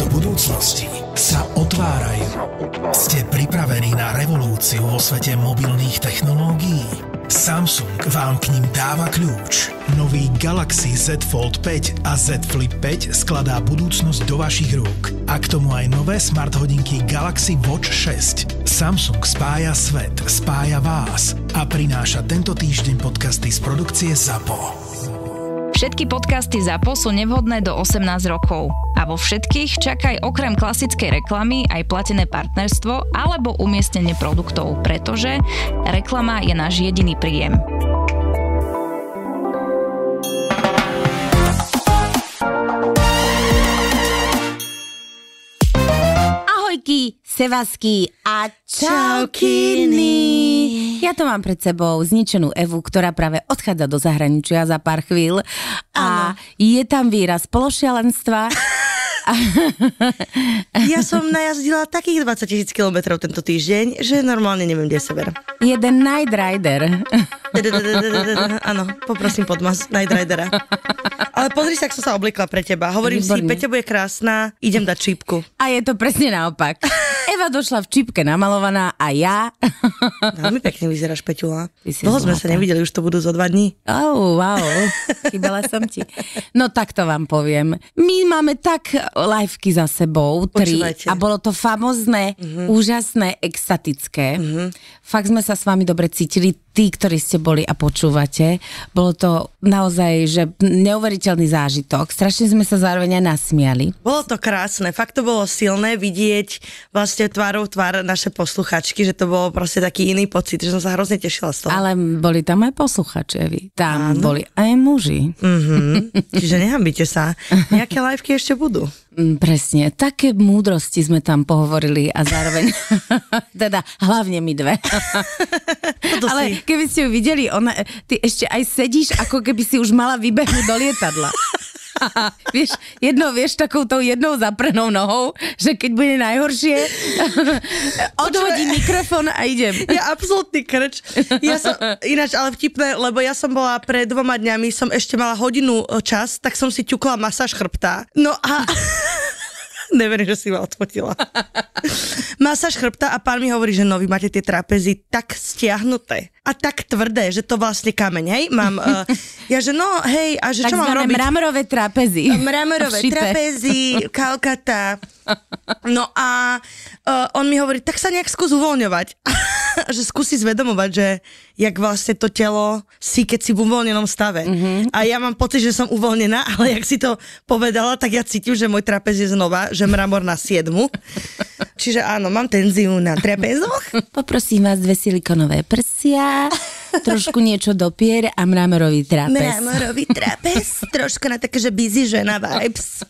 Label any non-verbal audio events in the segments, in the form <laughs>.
do budúcnosti sa otvárajú. Ste pripravení na revolúciu vo svete mobilných technológií? Samsung vám k ním dáva kľúč. Nový Galaxy Z Fold 5 a Z Flip 5 skladá budúcnosť do vašich rúk. A k tomu aj nové smart hodinky Galaxy Watch 6. Samsung spája svet, spája vás a prináša tento týždeň podcasty z produkcie ZAPO. Všetky podcasty po sú nevhodné do 18 rokov. A vo všetkých čakaj okrem klasickej reklamy aj platené partnerstvo alebo umiestnenie produktov, pretože reklama je náš jediný príjem. Ahojky, sevasky a čaukiny. Ja to mám pred sebou zničenú Evu, ktorá práve odchádza do zahraničia za pár chvíľ a ano. je tam výraz pološialenstva. <laughs> ja som najazdila takých 20 tisíc kilometrov tento týždeň, že normálne neviem, kde sa berem. Jeden Night Rider. Áno, poprosím podmas Night Ridera. Ale pozri sa, ak som sa oblikla pre teba. Hovorím Výborný. si, Peťa bude krásna, idem dať čípku. A je to presne naopak. Eva došla v čípke namalovaná a ja... Veľmi pekne vyzeráš, Peťula. Dlho sme sa nevideli, už to budú zo dva dní. Oh, wow, chýbala som ti. No tak to vám poviem. My máme tak liveky za sebou, tri. Počúvajte. A bolo to famozné, mm-hmm. úžasné, extatické. Mm-hmm. Fakt sme sa s vami dobre cítili tí, ktorí ste boli a počúvate. Bolo to naozaj, že neuveriteľný zážitok. Strašne sme sa zároveň aj nasmiali. Bolo to krásne, fakt to bolo silné vidieť vlastne tvárou tvár naše posluchačky, že to bolo proste taký iný pocit, že som sa hrozne tešila z toho. Ale boli tam aj posluchačevi, tam Áno. boli aj muži. Mm-hmm. <laughs> Čiže nehambite sa, nejaké liveky ešte budú. Mm, presne, také múdrosti sme tam pohovorili a zároveň, <laughs> teda hlavne my dve. No Ale keby ste ju videli, ona, ty ešte aj sedíš, ako keby si už mala vybehnúť do lietadla. <laughs> <laughs> vieš, jednou, vieš, takou tou jednou zaprenou nohou, že keď bude najhoršie, odhodí mikrofón a idem. Ja absolútny krč. Ja som, ináč, ale vtipné, lebo ja som bola pred dvoma dňami, som ešte mala hodinu čas, tak som si ťukla masáž chrbta. No a... <laughs> Neverím, že si ma odfotila. <laughs> Masáž chrbta a pán mi hovorí, že no, vy máte tie trapezy tak stiahnuté a tak tvrdé, že to vlastne kameň, hej? Mám, uh, <laughs> ja že no, hej, a že tak čo mám robiť? mramorové trapezy. Mramorové trapezy, kalkata. <laughs> No a uh, on mi hovorí, tak sa nejak skús uvoľňovať. <laughs> že skúsi zvedomovať, že jak vlastne to telo si, keď si v uvoľnenom stave. Mm-hmm. A ja mám pocit, že som uvoľnená, <laughs> ale jak si to povedala, tak ja cítim, že môj trapez je znova, že mramor na siedmu. Čiže áno, mám tenziu na trapezoch. Poprosím vás dve silikonové prsia, trošku niečo do pier a mramorový trapez. Mramorový trapez, trošku na také, že busy žena vibes.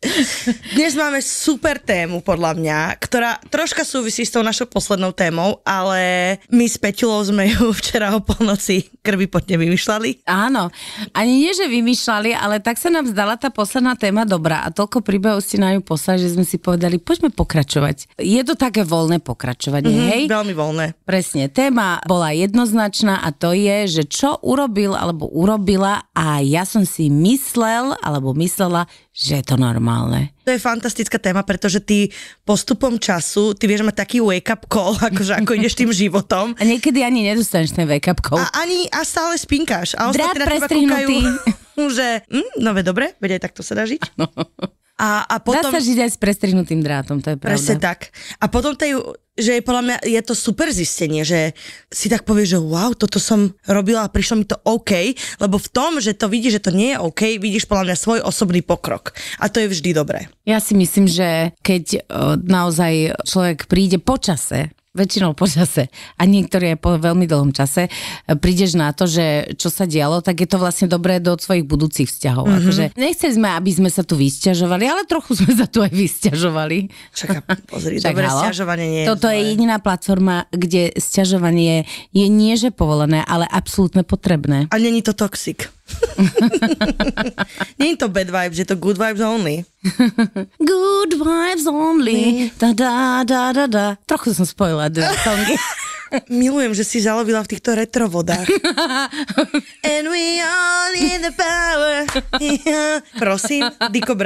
<laughs> Dnes máme super tému, podľa mňa, ktorá troška súvisí s tou našou poslednou témou, ale my s Peťulou sme ju <laughs> včera o polnoci krvi potne vymýšľali. Áno, ani nie, že vymýšľali, ale tak sa nám zdala tá posledná téma dobrá a toľko príbehov si na ňu poslali, že sme si povedali, poďme pokračovať. Je to také voľné pokračovanie, mm-hmm, hej? Veľmi voľné. Presne, téma bola jednoznačná a to je, že čo urobil alebo urobila a ja som si myslel alebo myslela, že je to normálne normálne. To je fantastická téma, pretože ty postupom času, ty vieš mať taký wake-up call, <laughs> akože ako ideš tým životom. A niekedy ani nedostaneš ten wake-up call. A, ani, a stále spinkáš. A ostatní na teba kúkajú, <laughs> že hm, no ve, dobre, veď aj takto sa dá žiť. Ano. A, a potom... Dá sa žiť aj s prestrihnutým drátom, to je pravda. Presne tak. A potom tej, že je podľa mňa, je to super zistenie, že si tak povieš, že wow, toto som robila a prišlo mi to OK, lebo v tom, že to vidíš, že to nie je OK, vidíš podľa mňa svoj osobný pokrok. A to je vždy dobré. Ja si myslím, že keď e, naozaj človek príde počase väčšinou počase a niektorí aj po veľmi dlhom čase, e, prídeš na to, že čo sa dialo, tak je to vlastne dobré do svojich budúcich vzťahov. Mm-hmm. Akože nechceli sme, aby sme sa tu vysťažovali, ale trochu sme sa tu aj vysťažovali. Čaká, pozri, Čak, <laughs> dobre, halo. sťažovanie nie je Toto zlé. je jediná platforma, kde sťažovanie je nie že povolené, ale absolútne potrebné. A není to toxic. <laughs> Nie je to bad vibes, je to good vibes only. <laughs> good vibes only. Da, da, da, da, da. Trochu som spojila dve <laughs> songy. Milujem, že si zalovila v týchto retrovodách. And we all in the power. Prosím, Diko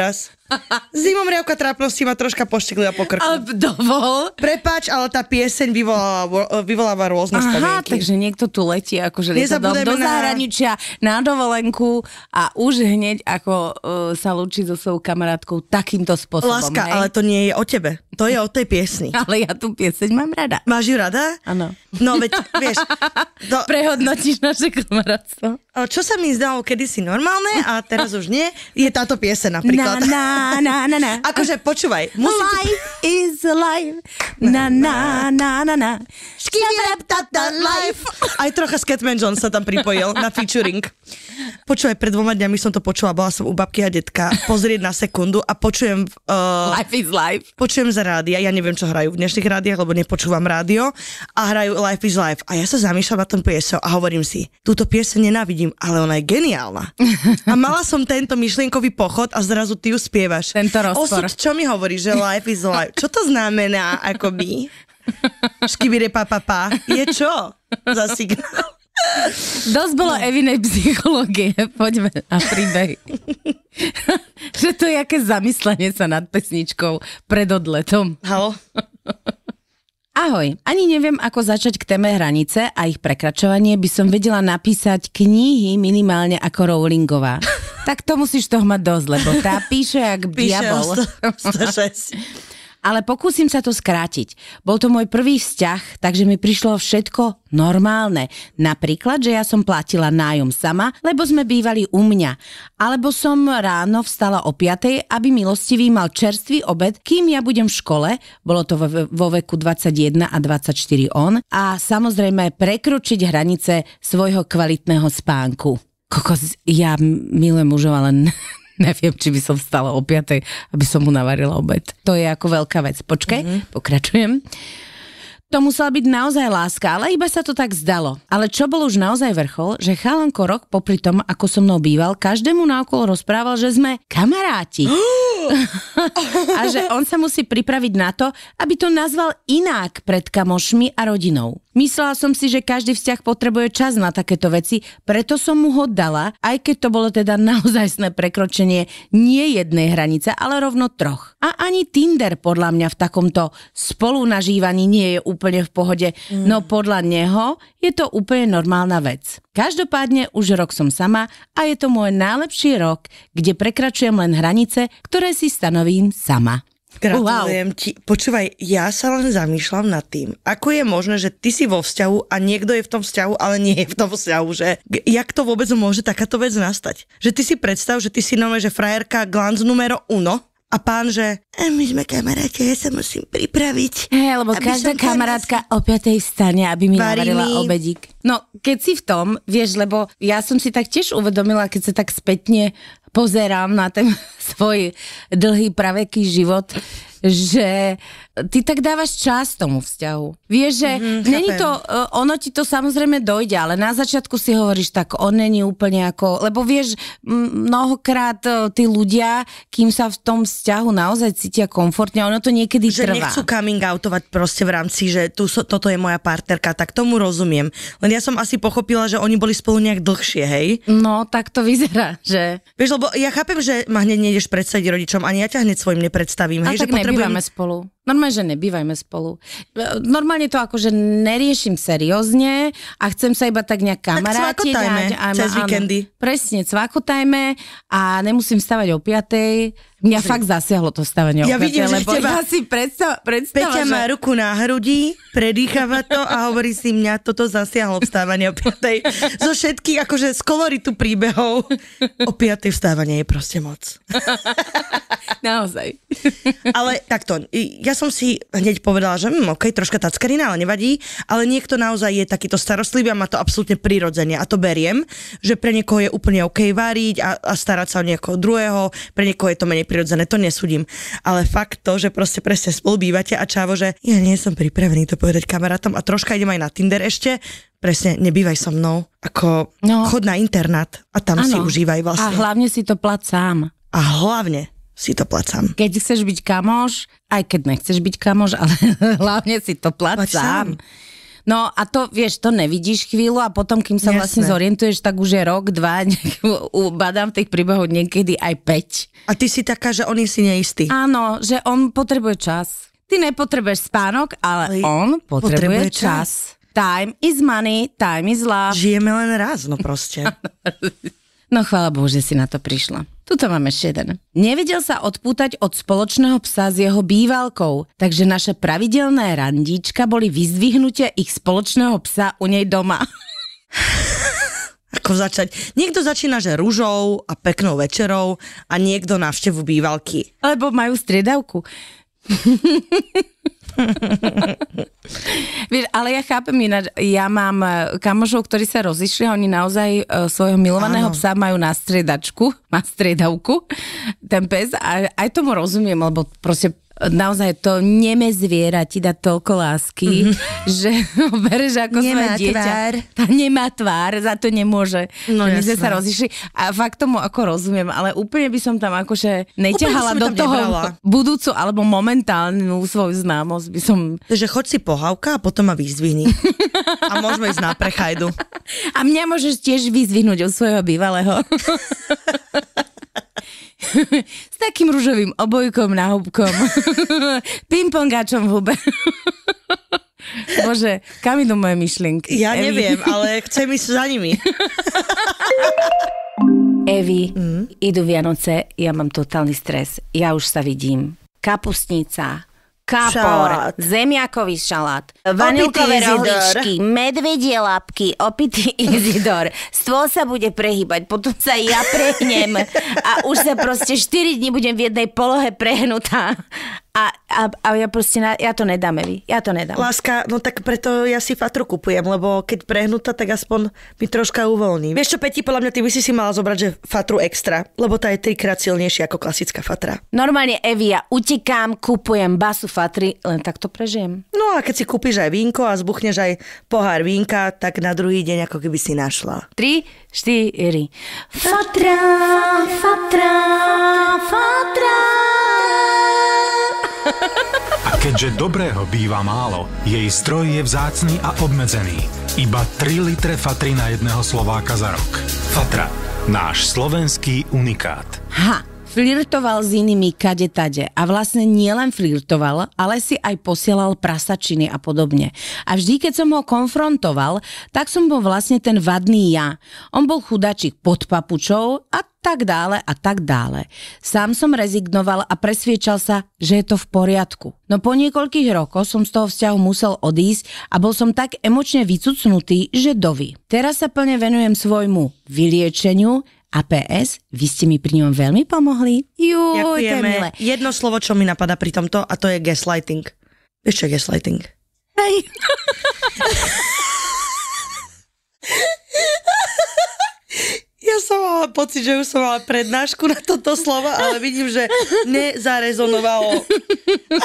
<laughs> Zimom riavka trápnosti ma troška pošteklila po krku. Ale dovol. Prepač, ale tá pieseň vyvolala, vyvoláva rôzne Aha, spomienky. takže niekto tu letí, akože letí do zahraničia, na... na dovolenku a už hneď ako uh, sa lúči so svojou kamarátkou takýmto spôsobom. Láska, hej? ale to nie je o tebe. To je o tej piesni. <laughs> ale ja tú pieseň mám rada. Máš ju rada? Áno. No veď, vieš. To... <laughs> No- Prehodnotíš naše kamarátstvo. Čo sa mi zdalo kedysi normálne a teraz už nie, je táto pieseň napríklad. Na, na na, na, na, Akože počúvaj. Musí... Life is life. Na, na, na, na, na. Škývere, life. Aj trocha Scatman John sa tam pripojil na featuring. Počúvaj, pred dvoma dňami som to počula, bola som u babky a detka, pozrieť na sekundu a počujem... Uh, life is life. Počujem za rádia, ja neviem, čo hrajú v dnešných rádiách, lebo nepočúvam rádio a hrajú Life is life. A ja sa zamýšľam na tom piesou a hovorím si, túto pieseň nenávidím, ale ona je geniálna. A mala som tento myšlienkový pochod a zrazu ty ju spievaš. Tento rozpor. Osud, čo mi hovorí, že life is life? Čo to znamená, akoby? Škibire pa, pa, pa. Je čo za signál? Dosť bolo no. Evinej psychológie. <laughs> Poďme na príbeh. <laughs> že to je aké zamyslenie sa nad pesničkou pred odletom. Halo. <laughs> Ahoj, ani neviem, ako začať k téme hranice a ich prekračovanie by som vedela napísať knihy minimálne ako Rowlingová. tak to musíš toho mať dosť, lebo tá píše jak píše diabol. 106 ale pokúsim sa to skrátiť. Bol to môj prvý vzťah, takže mi prišlo všetko normálne. Napríklad, že ja som platila nájom sama, lebo sme bývali u mňa. Alebo som ráno vstala o 5, aby milostivý mal čerstvý obed, kým ja budem v škole, bolo to vo veku 21 a 24 on, a samozrejme prekročiť hranice svojho kvalitného spánku. Kokos, ja milujem mužov, ale neviem, či by som vstala o 5, aby som mu navarila obed. To je ako veľká vec. Počkaj, mm-hmm. pokračujem. To musela byť naozaj láska, ale iba sa to tak zdalo. Ale čo bol už naozaj vrchol, že chalanko rok popri tom, ako so mnou býval, každému naokolo rozprával, že sme kamaráti. <gasps> a že on sa musí pripraviť na to, aby to nazval inak pred kamošmi a rodinou. Myslela som si, že každý vzťah potrebuje čas na takéto veci, preto som mu ho dala, aj keď to bolo teda <laughs> naozajstné prekročenie nie jednej hranice, ale rovno troch. A ani Tinder podľa mňa v takomto spolunažívaní nie je úplne v pohode, mm. no podľa neho je to úplne normálna vec. Každopádne už rok som sama a je to môj najlepší rok, kde prekračujem len hranice, ktoré si stanovím sama. Gratulujem wow. ti. Počúvaj, ja sa len zamýšľam nad tým, ako je možné, že ty si vo vzťahu a niekto je v tom vzťahu, ale nie je v tom vzťahu, že jak to vôbec môže takáto vec nastať? Že ty si predstav, že ty si nové, že frajerka glanz numero uno, a pán, že e, my sme kamaráte, ja sa musím pripraviť. Hej, lebo každá kamarátka teraz... o 5 stane, aby mi Varí navarila obedík. No, keď si v tom, vieš, lebo ja som si tak tiež uvedomila, keď sa tak spätne pozerám na ten <laughs> svoj dlhý praveký život, že ty tak dávaš čas tomu vzťahu. Vieš, že mm, není to, e, ono ti to samozrejme dojde, ale na začiatku si hovoríš tak, on není úplne ako, lebo vieš, mnohokrát e, tí ľudia, kým sa v tom vzťahu naozaj cítia komfortne, ono to niekedy že trvá. Že nechcú coming outovať proste v rámci, že tu, toto je moja partnerka, tak tomu rozumiem. Len ja som asi pochopila, že oni boli spolu nejak dlhšie, hej? No, tak to vyzerá, že... Vieš, lebo ja chápem, že ma hneď nejdeš predstaviť rodičom, ani ja ťa hneď svojim nepredstavím, hej? A že tak potrebujem... spolu. Normálne, že nebývajme spolu. Normálne to akože neriešim seriózne a chcem sa iba tak nejak kamarátiť. Tak cvakotajme cez áno, víkendy. Presne, cvakotajme a nemusím stavať o piatej Mňa Že... fakt zasiahlo to stavenie ja vidím, lebo že teba... ja si predstav, predstava, Peťa že... má ruku na hrudi, predýchava to a hovorí si, mňa toto zasiahlo vstávanie o piatej. Zo všetkých, akože z koloritu príbehov, o 5. vstávanie je proste moc. Naozaj. Ale takto, ja som si hneď povedala, že hm, mm, ok, troška tackarina, ale nevadí, ale niekto naozaj je takýto starostlivý a má to absolútne prirodzene a to beriem, že pre niekoho je úplne ok váriť a, a starať sa o niekoho druhého, pre niekoho je to menej prirodzené, to nesudím. Ale fakt to, že proste presne spolu bývate a čavo, že ja nie som pripravený to povedať kamarátom a troška idem aj na Tinder ešte, presne, nebývaj so mnou, ako no. chod na internát a tam ano. si užívaj vlastne. A hlavne si to plat sám. A hlavne si to placám. Keď chceš byť kamoš, aj keď nechceš byť kamoš, ale <laughs> hlavne si to placám. sám. sám. No a to, vieš, to nevidíš chvíľu a potom, kým sa Jasne. vlastne zorientuješ, tak už je rok, dva, <laughs> badám tých príbehov niekedy aj päť. A ty si taká, že on je si neistý. Áno, že on potrebuje čas. Ty nepotrebuješ spánok, ale Ej, on potrebuje, potrebuje čas. čas. Time is money, time is love. Žijeme len raz, no proste. <laughs> No chvála Bohu, že si na to prišla. Tuto máme ešte jeden. Nevedel sa odpútať od spoločného psa s jeho bývalkou, takže naše pravidelné randíčka boli vyzdvihnutie ich spoločného psa u nej doma. <laughs> Ako začať? Niekto začína, že rúžou a peknou večerou a niekto návštevu bývalky. Lebo majú striedavku. <laughs> <laughs> Vieš, ale ja chápem ináč, ja mám e, kamošov, ktorí sa rozišli, oni naozaj e, svojho milovaného psa majú na striedačku, na striedavku, ten pes a aj tomu rozumiem, lebo proste naozaj to neme zviera ti dá toľko lásky, mm-hmm. <laughs> že ho bereš ako nemá svoje dieťa. Tvár. <laughs> Tá nemá tvár, za to nemôže. No My sme sa rozišli a fakt tomu ako rozumiem, ale úplne by som tam akože neťahala do toho nebrala. budúcu alebo momentálnu svoju známosť by som... Takže choď si pohávka a potom ma vyzvihni. a môžeme ísť na prechajdu. <laughs> A mňa môžeš tiež vyzvihnúť od svojho bývalého. <laughs> S takým rúžovým obojkom na hubkom. <laughs> Pingpongáčom v hube. <laughs> Bože, kam idú moje myšlienky? Ja Evi? neviem, ale chcem ísť za nimi. Evi, mm. idú Vianoce, ja mám totálny stres. Ja už sa vidím. Kapustnica, kápor, šalát. zemiakový šalát, vanilkové rohličky, medvedie labky, opitý <laughs> Izidor. Stôl sa bude prehybať, potom sa ja prehnem a už sa proste 4 dní budem v jednej polohe prehnutá a, a, a ja proste, na, ja to nedám, Evi. Ja to nedám. Láska, no tak preto ja si Fatru kupujem, lebo keď prehnutá, tak aspoň mi troška uvoľní. Vieš čo, Peti, podľa mňa ty by si si mala zobrať, že Fatru extra, lebo tá je trikrát silnejšia ako klasická Fatra. Normálne, Evi, ja utekám, kupujem basu Fatry, len tak to prežijem. No a keď si kúpiš aj vínko a zbuchneš aj pohár vínka, tak na druhý deň ako keby si našla. 3, 4. Fatra, fatra, fatra. fatra. A keďže dobrého býva málo, jej zdroj je vzácný a obmedzený. Iba 3 litre fatry na jedného Slováka za rok. Fatra. Náš slovenský unikát. Ha! flirtoval s inými kade tade a vlastne nielen flirtoval, ale si aj posielal prasačiny a podobne. A vždy, keď som ho konfrontoval, tak som bol vlastne ten vadný ja. On bol chudačik pod papučou a tak dále a tak dále. Sám som rezignoval a presviečal sa, že je to v poriadku. No po niekoľkých rokoch som z toho vzťahu musel odísť a bol som tak emočne vycucnutý, že dovi. Teraz sa plne venujem svojmu vyliečeniu, a PS, vy ste mi pri ňom veľmi pomohli. Jú, to je Jedno slovo, čo mi napadá pri tomto, a to je gaslighting. Vieš, čo je gaslighting? Hej. <laughs> Ja som mala pocit, že už som mala prednášku na toto slovo, ale vidím, že nezarezonovalo.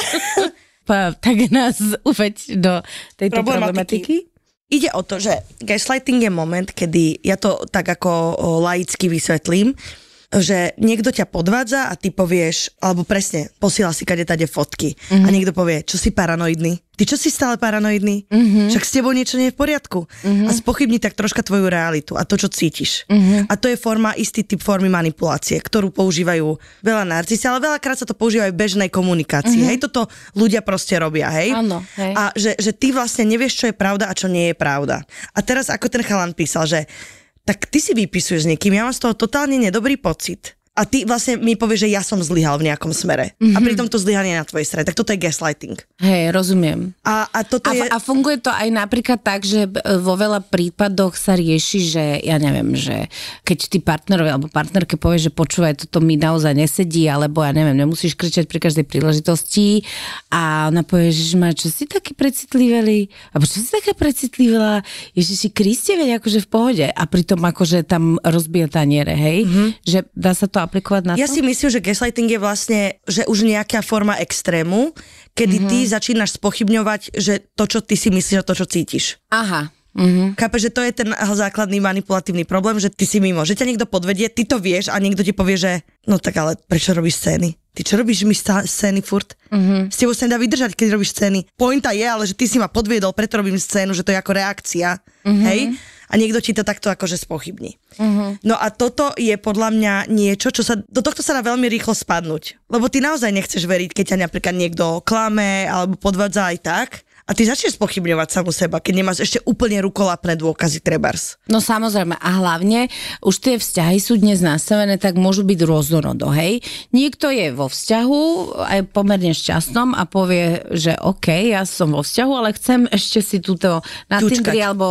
<laughs> Pa, tak nás uveď do tejto problematiky. problematiky. Ide o to, že gaslighting je moment, kedy ja to tak ako laicky vysvetlím, že niekto ťa podvádza a ty povieš, alebo presne, posiela si kade tade fotky mm-hmm. a mhm. niekto povie, čo si paranoidný. Ty čo si stále paranoidný? Mm-hmm. Však s tebou niečo nie je v poriadku. Mm-hmm. A spochybni tak troška tvoju realitu a to, čo cítiš. Mm-hmm. A to je forma, istý typ formy manipulácie, ktorú používajú veľa narcisi, ale veľakrát sa to používa aj v bežnej komunikácii. Mm-hmm. Hej, toto ľudia proste robia, hej? Áno, hej. A že, že ty vlastne nevieš, čo je pravda a čo nie je pravda. A teraz ako ten chalan písal, že tak ty si vypisuješ s niekým, ja mám z toho totálne nedobrý pocit a ty vlastne mi povieš, že ja som zlyhal v nejakom smere. Mm-hmm. A mhm. pritom to zlyhanie je na tvojej strane. Tak toto je gaslighting. Hej, rozumiem. A, a, toto a, je... a funguje to aj napríklad tak, že e, vo veľa prípadoch sa rieši, že ja neviem, že keď ti partnerovi alebo partnerke povie, že počúvaj, toto mi naozaj nesedí, alebo ja neviem, nemusíš kričať pri každej príležitosti a ona povie, že ma, čo si taký precitlivý, alebo čo si taká precitlivela, Ježiši Kriste, veď akože v pohode. A pritom akože tam rozbije taniere, hej? Mm-hmm. Že dá sa to aplikovať na to? Ja si myslím, že gaslighting je vlastne, že už nejaká forma extrému, kedy mm-hmm. ty začínaš spochybňovať, že to, čo ty si myslíš a to, čo cítiš. Aha, Mm-hmm. Chápe, že to je ten základný manipulatívny problém, že ty si mimo, že ťa niekto podvedie, ty to vieš a niekto ti povie, že no tak ale prečo robíš scény? Ty čo robíš mi stá- scény furt? Mm-hmm. S tebou sa nedá vydržať, keď robíš scény. Pointa je, ale že ty si ma podviedol, preto robím scénu, že to je ako reakcia. Mm-hmm. Hej? a niekto ti to takto akože spochybní. Uh-huh. No a toto je podľa mňa niečo, čo sa, do tohto sa dá veľmi rýchlo spadnúť. Lebo ty naozaj nechceš veriť, keď ťa napríklad niekto klame alebo podvádza aj tak a ty začneš pochybňovať samú seba, keď nemáš ešte úplne rukolapné dôkazy trebars. No samozrejme a hlavne už tie vzťahy sú dnes nastavené, tak môžu byť rôznorodo, hej. Niekto je vo vzťahu aj pomerne šťastnom a povie, že OK, ja som vo vzťahu, ale chcem ešte si túto na Tindri alebo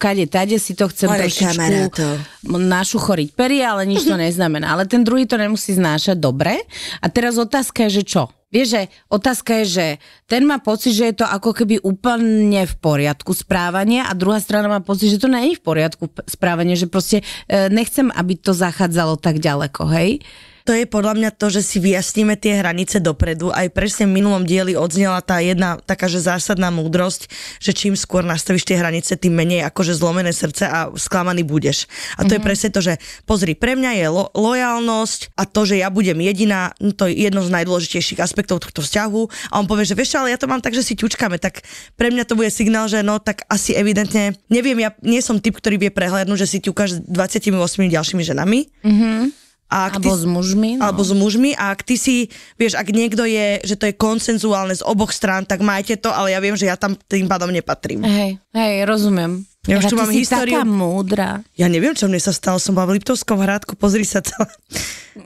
kade tade si to chcem trošičku našu choriť pery, ale nič to neznamená. Ale ten druhý to nemusí znášať dobre. A teraz otázka je, že čo? Vieš, že otázka je, že ten má pocit, že je to ako keby úplne v poriadku správanie a druhá strana má pocit, že to nie je v poriadku správanie, že proste e, nechcem, aby to zachádzalo tak ďaleko, hej? to je podľa mňa to, že si vyjasníme tie hranice dopredu. Aj presne v minulom dieli odznela tá jedna taká, že zásadná múdrosť, že čím skôr nastavíš tie hranice, tým menej akože zlomené srdce a sklamaný budeš. A to mm-hmm. je mhm. presne to, že pozri, pre mňa je lo- lojálnosť a to, že ja budem jediná, no to je jedno z najdôležitejších aspektov tohto vzťahu. A on povie, že vieš, ale ja to mám tak, že si ťučkame, tak pre mňa to bude signál, že no tak asi evidentne, neviem, ja nie som typ, ktorý vie prehľadnúť, že si ťukáš s 28 ďalšími ženami. Mm-hmm a ak alebo ty, s mužmi. No. Alebo s mužmi a ak ty si, vieš, ak niekto je, že to je konsenzuálne z oboch strán, tak majte to, ale ja viem, že ja tam tým pádom nepatrím. Hej, hej, rozumiem. Ja už tu mám históriu. taká múdra. Ja neviem, čo mne sa stalo. Som bola v Liptovskom hrádku, pozri sa to.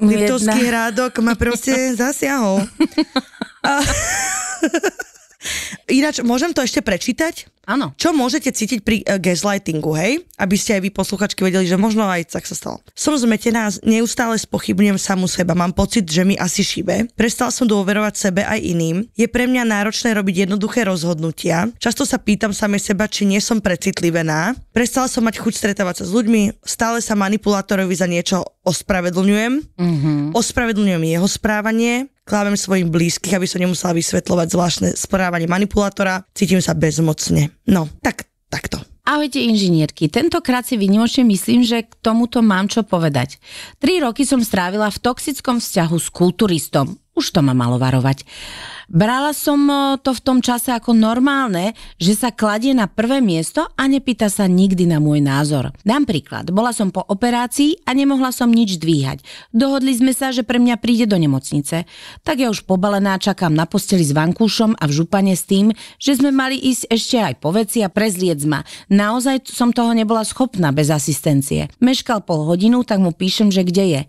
Liptovský hrádok ma proste <laughs> zasiahol. a... <laughs> Ináč, môžem to ešte prečítať? Áno. Čo môžete cítiť pri uh, gaslightingu, hej? Aby ste aj vy posluchačky vedeli, že možno aj tak sa stalo. Som zmetená, neustále spochybňujem samu seba, mám pocit, že mi asi šíbe. Prestal som dôverovať sebe aj iným. Je pre mňa náročné robiť jednoduché rozhodnutia. Často sa pýtam same seba, či nie som precitlivená. Prestala som mať chuť stretávať sa s ľuďmi. Stále sa manipulátorovi za niečo ospravedlňujem. Mm-hmm. Ospravedlňujem jeho správanie klávem svojim blízkych, aby som nemusela vysvetľovať zvláštne správanie manipulátora. Cítim sa bezmocne. No, tak takto. Ahojte inžinierky, tentokrát si vynimočne myslím, že k tomuto mám čo povedať. Tri roky som strávila v toxickom vzťahu s kulturistom. Už to ma malo varovať. Brala som e, to v tom čase ako normálne, že sa kladie na prvé miesto a nepýta sa nikdy na môj názor. Dám príklad. Bola som po operácii a nemohla som nič dvíhať. Dohodli sme sa, že pre mňa príde do nemocnice. Tak ja už pobalená čakám na posteli s vankúšom a v župane s tým, že sme mali ísť ešte aj po veci a prezliec ma. Naozaj som toho nebola schopná bez asistencie. Meškal pol hodinu, tak mu píšem, že kde je.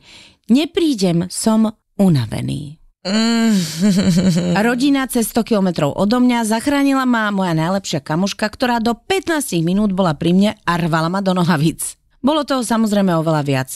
Neprídem, som unavený. Mm. <laughs> Rodina cez 100 kilometrov odo mňa zachránila ma moja najlepšia kamoška, ktorá do 15 minút bola pri mne a rvala ma do nohavíc. Bolo toho samozrejme oveľa viac.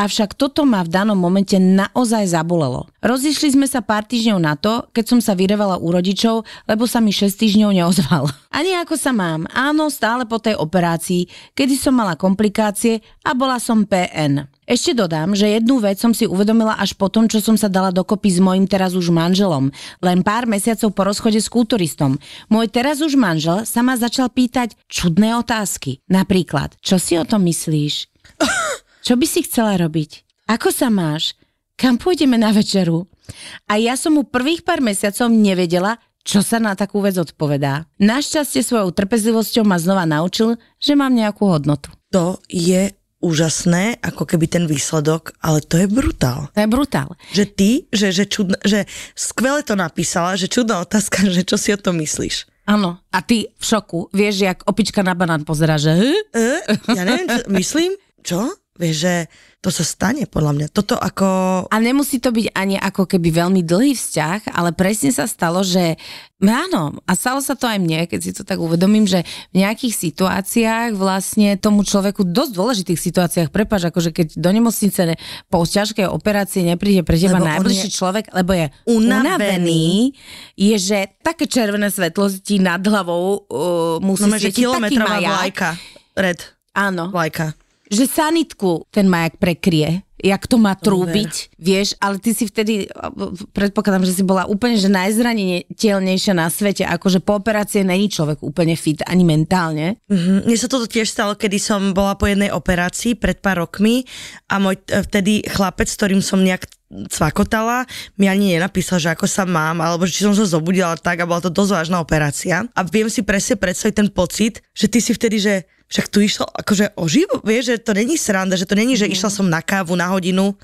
Avšak toto ma v danom momente naozaj zabolelo. Rozišli sme sa pár týždňov na to, keď som sa vyrevala u rodičov, lebo sa mi 6 týždňov neozval. <laughs> Ani ako sa mám, áno, stále po tej operácii, kedy som mala komplikácie a bola som PN. Ešte dodám, že jednu vec som si uvedomila až po tom, čo som sa dala dokopy s mojim teraz už manželom, len pár mesiacov po rozchode s kulturistom. Môj teraz už manžel sa ma začal pýtať čudné otázky. Napríklad, čo si o tom myslíš? <laughs> Čo by si chcela robiť? Ako sa máš? Kam pôjdeme na večeru? A ja som mu prvých pár mesiacov nevedela, čo sa na takú vec odpovedá. Našťastie svojou trpezlivosťou ma znova naučil, že mám nejakú hodnotu. To je úžasné, ako keby ten výsledok, ale to je brutál. To je brutál. Že ty, že, že, čudn, že skvele to napísala, že čudná otázka, <laughs> že čo si o to myslíš. Áno, a ty v šoku, vieš, jak opička na banán pozera, že... Uh, ja neviem, myslím, čo? Vieš, že to sa stane podľa mňa. Toto ako... A nemusí to byť ani ako keby veľmi dlhý vzťah, ale presne sa stalo, že áno, a stalo sa to aj mne, keď si to tak uvedomím, že v nejakých situáciách vlastne tomu človeku, dosť dôležitých situáciách, prepáč, akože keď do nemocnice ne, po ťažkej operácii nepríde pre teba lebo najbližší je... človek, lebo je unavený. unavený, je, že také červené svetlo ti nad hlavou uh, musí no, svietiť taký maják. Vlajka, red. Áno. Vlajka že sanitku ten majak prekrie jak to má trúbiť, vieš, ale ty si vtedy, predpokladám, že si bola úplne že najzraniteľnejšia na svete, akože po operácie není človek úplne fit, ani mentálne. Mm-hmm. Mne sa toto tiež stalo, kedy som bola po jednej operácii pred pár rokmi a môj e, vtedy chlapec, s ktorým som nejak cvakotala, mi ani nenapísal, že ako sa mám, alebo či som sa zobudila tak a bola to dosť vážna operácia. A viem si presne predstaviť ten pocit, že ty si vtedy, že však tu išlo akože o živo, vieš, že to není sranda, že to není, že mm. išla som na kávu na hodinu,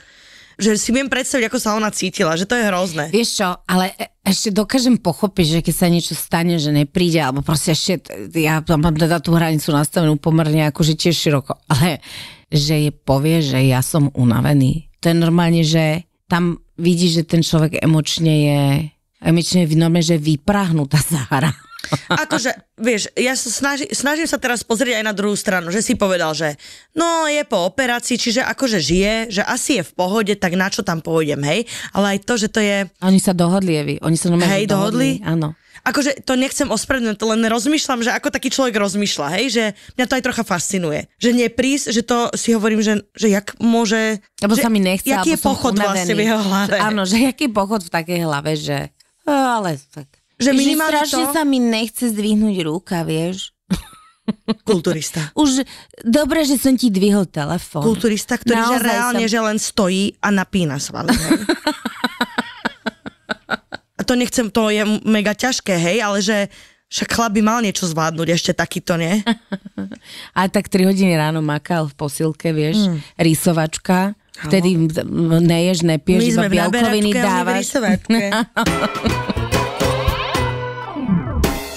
že si viem predstaviť, ako sa ona cítila, že to je hrozné. Vieš čo, ale e, ešte dokážem pochopiť, že keď sa niečo stane, že nepríde, alebo proste ešte, ja mám teda tú hranicu nastavenú pomerne akože tiež široko, ale že je povie, že ja som unavený. To je normálne, že tam vidíš, že ten človek emočne je, emočne je normálne, že vyprahnutá zahra akože, vieš, ja sa snaži, snažím sa teraz pozrieť aj na druhú stranu, že si povedal, že no je po operácii, čiže akože žije, že asi je v pohode, tak na čo tam pôjdem, hej? Ale aj to, že to je... Oni sa dohodli, Evi. Oni sa Hej, dohodli? dohodli? Áno akože to nechcem ospravedlniť, len rozmýšľam, že ako taký človek rozmýšľa, hej, že mňa to aj trocha fascinuje. Že neprísť, že to si hovorím, že, že jak môže... Lebo že, sa mi nechce, jaký je pochod unavený. vlastne v jeho hlave. Že, áno, že jaký je pochod v takej hlave, že ale tak že minimálne že strašne to... sa mi nechce zdvihnúť ruka, vieš. <laughs> Kulturista. Už dobre, že som ti dvihol telefón. Kulturista, ktorý že reálne, som... že len stojí a napína svaly. <laughs> a to nechcem, to je mega ťažké, hej, ale že však chlap by mal niečo zvládnuť ešte takýto, nie? <laughs> a tak 3 hodiny ráno makal v posilke, vieš, mm. rysovačka. Vtedy neješ, nepieš, iba bielkoviny dávaš. My sme v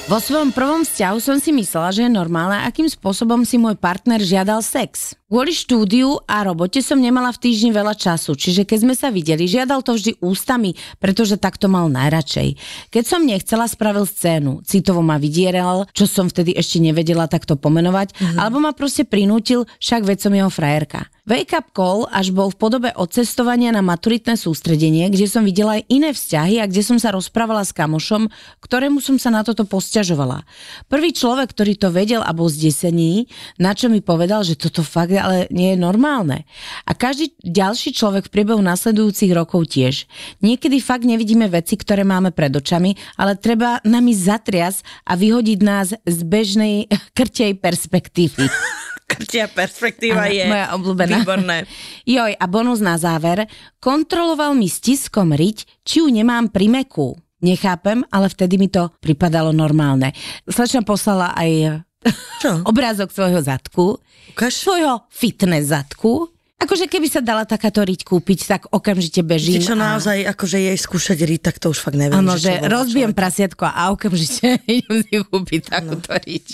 vo svojom prvom vzťahu som si myslela, že je normálne, akým spôsobom si môj partner žiadal sex. Kvôli štúdiu a robote som nemala v týždni veľa času, čiže keď sme sa videli, žiadal to vždy ústami, pretože takto mal najradšej. Keď som nechcela, spravil scénu. Citovo ma vydieral, čo som vtedy ešte nevedela takto pomenovať, mm-hmm. alebo ma proste prinútil, však veď som jeho frajerka. Wake-up call až bol v podobe odcestovania na maturitné sústredenie, kde som videla aj iné vzťahy a kde som sa rozprávala s kamošom, ktorému som sa na toto posťažovala. Prvý človek, ktorý to vedel a bol zdesený, na čo mi povedal, že toto fakt ale nie je normálne. A každý ďalší človek v priebehu nasledujúcich rokov tiež. Niekedy fakt nevidíme veci, ktoré máme pred očami, ale treba nami zatrias a vyhodiť nás z bežnej <laughs> krtej perspektívy. <laughs> Krtia perspektíva ano, je moja obľúbená. výborné. <laughs> Joj, a bonus na záver. Kontroloval mi stiskom riť, či ju nemám meku. Nechápem, ale vtedy mi to pripadalo normálne. Slečna poslala aj čo? obrázok svojho zadku, Ukáž? svojho fitness zadku. Akože keby sa dala takáto riť kúpiť, tak okamžite bežím. Ty čo a... naozaj, akože jej skúšať riť, tak to už fakt neviem. Áno, že, že rozbijem človek. prasiatko a okamžite <laughs> idem si kúpiť takúto no. riť.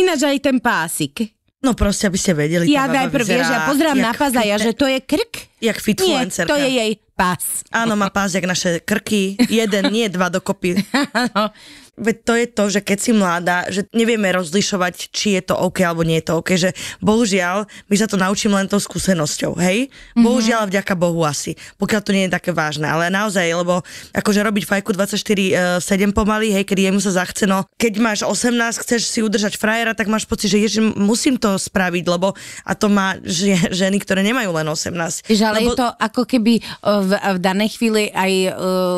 Ináč aj ten pásik. No proste, aby ste vedeli. Ja najprv, vieš, ja pozrám na pás a ja, že to je krk. Jak fitfluencerka. Nie, to je jej pás. Áno, má pás, jak naše krky. Jeden, nie dva dokopy. <laughs> Áno. Veď to je to, že keď si mladá, že nevieme rozlišovať, či je to OK alebo nie je to OK, že bohužiaľ, my sa to naučím len tou skúsenosťou, hej? Mm-hmm. Bohužiaľ, vďaka Bohu asi, pokiaľ to nie je také vážne, ale naozaj, lebo akože robiť fajku 24-7 eh, pomaly, hej, kedy jemu sa zachce, no keď máš 18, chceš si udržať frajera, tak máš pocit, že ježi, musím to spraviť, lebo a to má <laughs> ženy, ktoré nemajú len 18. Že ale lebo... je to ako keby eh, v, v danej chvíli aj uh,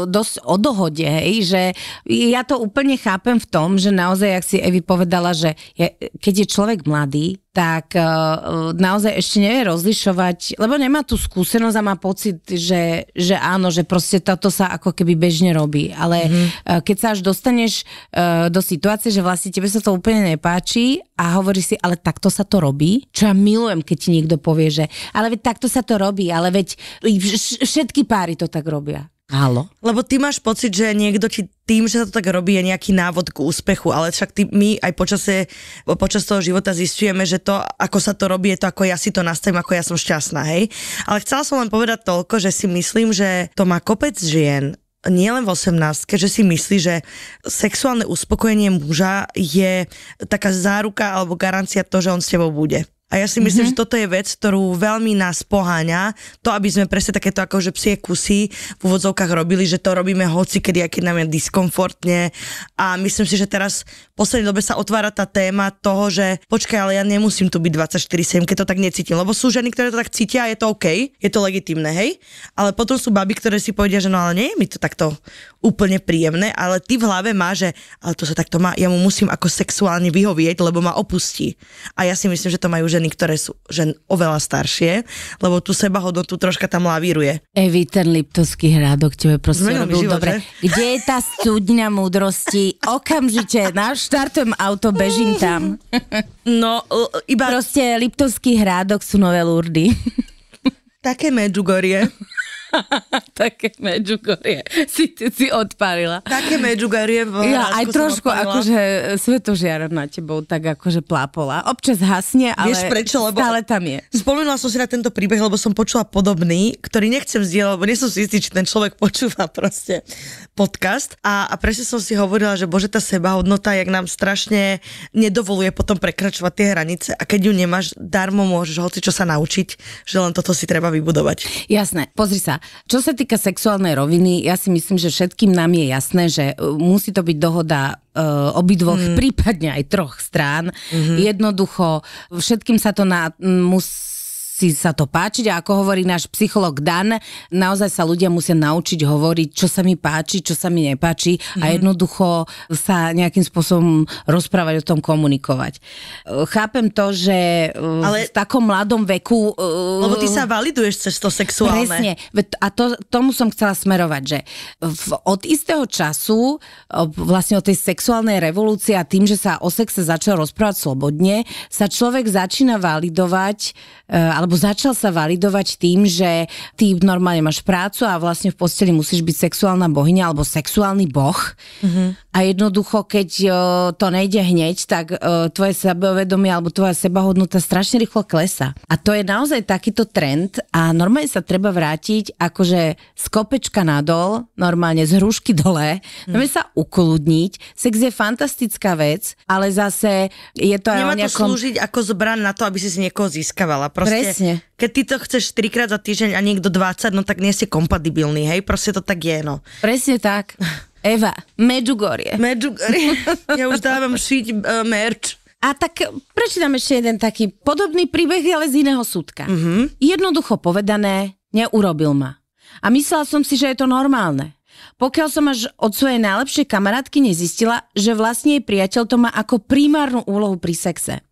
dosť o dohode, hej, že ja to úplne úplne chápem v tom, že naozaj, ak si Evi povedala, že je, keď je človek mladý, tak uh, naozaj ešte nevie rozlišovať, lebo nemá tú skúsenosť a má pocit, že, že áno, že proste toto sa ako keby bežne robí. Ale mm-hmm. uh, keď sa až dostaneš uh, do situácie, že vlastne tebe sa to úplne nepáči a hovoríš si, ale takto sa to robí, čo ja milujem, keď ti niekto povie, že ale veď takto sa to robí, ale veď všetky páry to tak robia. Halo. Lebo ty máš pocit, že niekto ti tým, že sa to tak robí, je nejaký návod k úspechu, ale však ty, my aj počase, počas toho života zistujeme, že to, ako sa to robí, je to, ako ja si to nastavím, ako ja som šťastná, hej. Ale chcela som len povedať toľko, že si myslím, že to má kopec žien, nielen v 18, že si myslí, že sexuálne uspokojenie muža je taká záruka alebo garancia to, že on s tebou bude. A ja si myslím, mm-hmm. že toto je vec, ktorú veľmi nás poháňa, to, aby sme presne takéto akože psie kusy v úvodzovkách robili, že to robíme hoci, kedy, keď nám je diskomfortne. A myslím si, že teraz v poslednej dobe sa otvára tá téma toho, že počkaj, ale ja nemusím tu byť 24-7, keď to tak necítim. Lebo sú ženy, ktoré to tak cítia a je to OK, je to legitimné, hej? Ale potom sú baby, ktoré si povedia, že no ale nie je mi to takto úplne príjemné, ale ty v hlave má, že ale to sa takto má, ja mu musím ako sexuálne vyhovieť, lebo ma opustí. A ja si myslím, že to majú ženy, ktoré sú žen oveľa staršie, lebo tu seba hodnotu troška tam lavíruje. Evi, ten Liptovský hrádok tebe proste Zmenil robil život, dobre. Že? Kde je tá studňa múdrosti? Okamžite naštartujem auto, bežím tam. No, iba... Proste Liptovský hrádok sú nové Lurdy. Také Medžugorie. <laughs> Také medžugorie si, si odparila. Také medžugorie. Ja aj trošku akože svetožiara na tebou tak akože plápola. Občas hasne, ale Vieš prečo, lebo stále tam je. Spomínala som si na tento príbeh, lebo som počula podobný, ktorý nechcem zdieľať, lebo nie som si istý, či ten človek počúva proste podcast. A, a presne som si hovorila, že bože, tá sebahodnota, jak nám strašne nedovoluje potom prekračovať tie hranice. A keď ju nemáš, darmo môžeš hoci čo sa naučiť, že len toto si treba vybudovať. Jasné, pozri sa, čo sa týka sexuálnej roviny, ja si myslím, že všetkým nám je jasné, že e, musí to byť dohoda e, obidvoch, mm. prípadne aj troch strán. Mm-hmm. Jednoducho, všetkým sa to na, musí si sa to páčiť a ako hovorí náš psycholog Dan, naozaj sa ľudia musia naučiť hovoriť, čo sa mi páči, čo sa mi nepáči mm-hmm. a mhm. jednoducho sa nejakým spôsobom rozprávať o tom, komunikovať. Chápem to, že e, Ale... v takom mladom veku... E, Lebo ty sa validuješ cez to sexuálne. Presne. A to, tomu som chcela smerovať, že v, od istého času e, vlastne od tej sexuálnej revolúcie a tým, že sa o sexe začal rozprávať slobodne, sa človek začína validovať, alebo alebo začal sa validovať tým, že ty normálne máš prácu a vlastne v posteli musíš byť sexuálna bohyňa alebo sexuálny boh. Mm-hmm. A jednoducho, keď e, to nejde hneď, tak e, tvoje sebavedomie alebo tvoja sebahodnota strašne rýchlo klesa. A to je naozaj takýto trend a normálne sa treba vrátiť akože z kopečka nadol, normálne z hrušky dole, mm. sa ukludniť. Sex je fantastická vec, ale zase je to aj o nejakom... to slúžiť ako zbran na to, aby si si niekoho získavala. Proste Presne. Keď ty to chceš 3 krát za týždeň a niekto 20, no tak nie si kompatibilný, hej? Proste to tak je, no. Presne tak. <laughs> Eva, Medjugorje. Medjugorje. <laughs> Ja už dávam šiť uh, e, merch. A tak prečítam ešte jeden taký podobný príbeh, ale z iného súdka. Mm-hmm. Jednoducho povedané, neurobil ma. A myslela som si, že je to normálne. Pokiaľ som až od svojej najlepšej kamarátky nezistila, že vlastne jej priateľ to má ako primárnu úlohu pri sexe.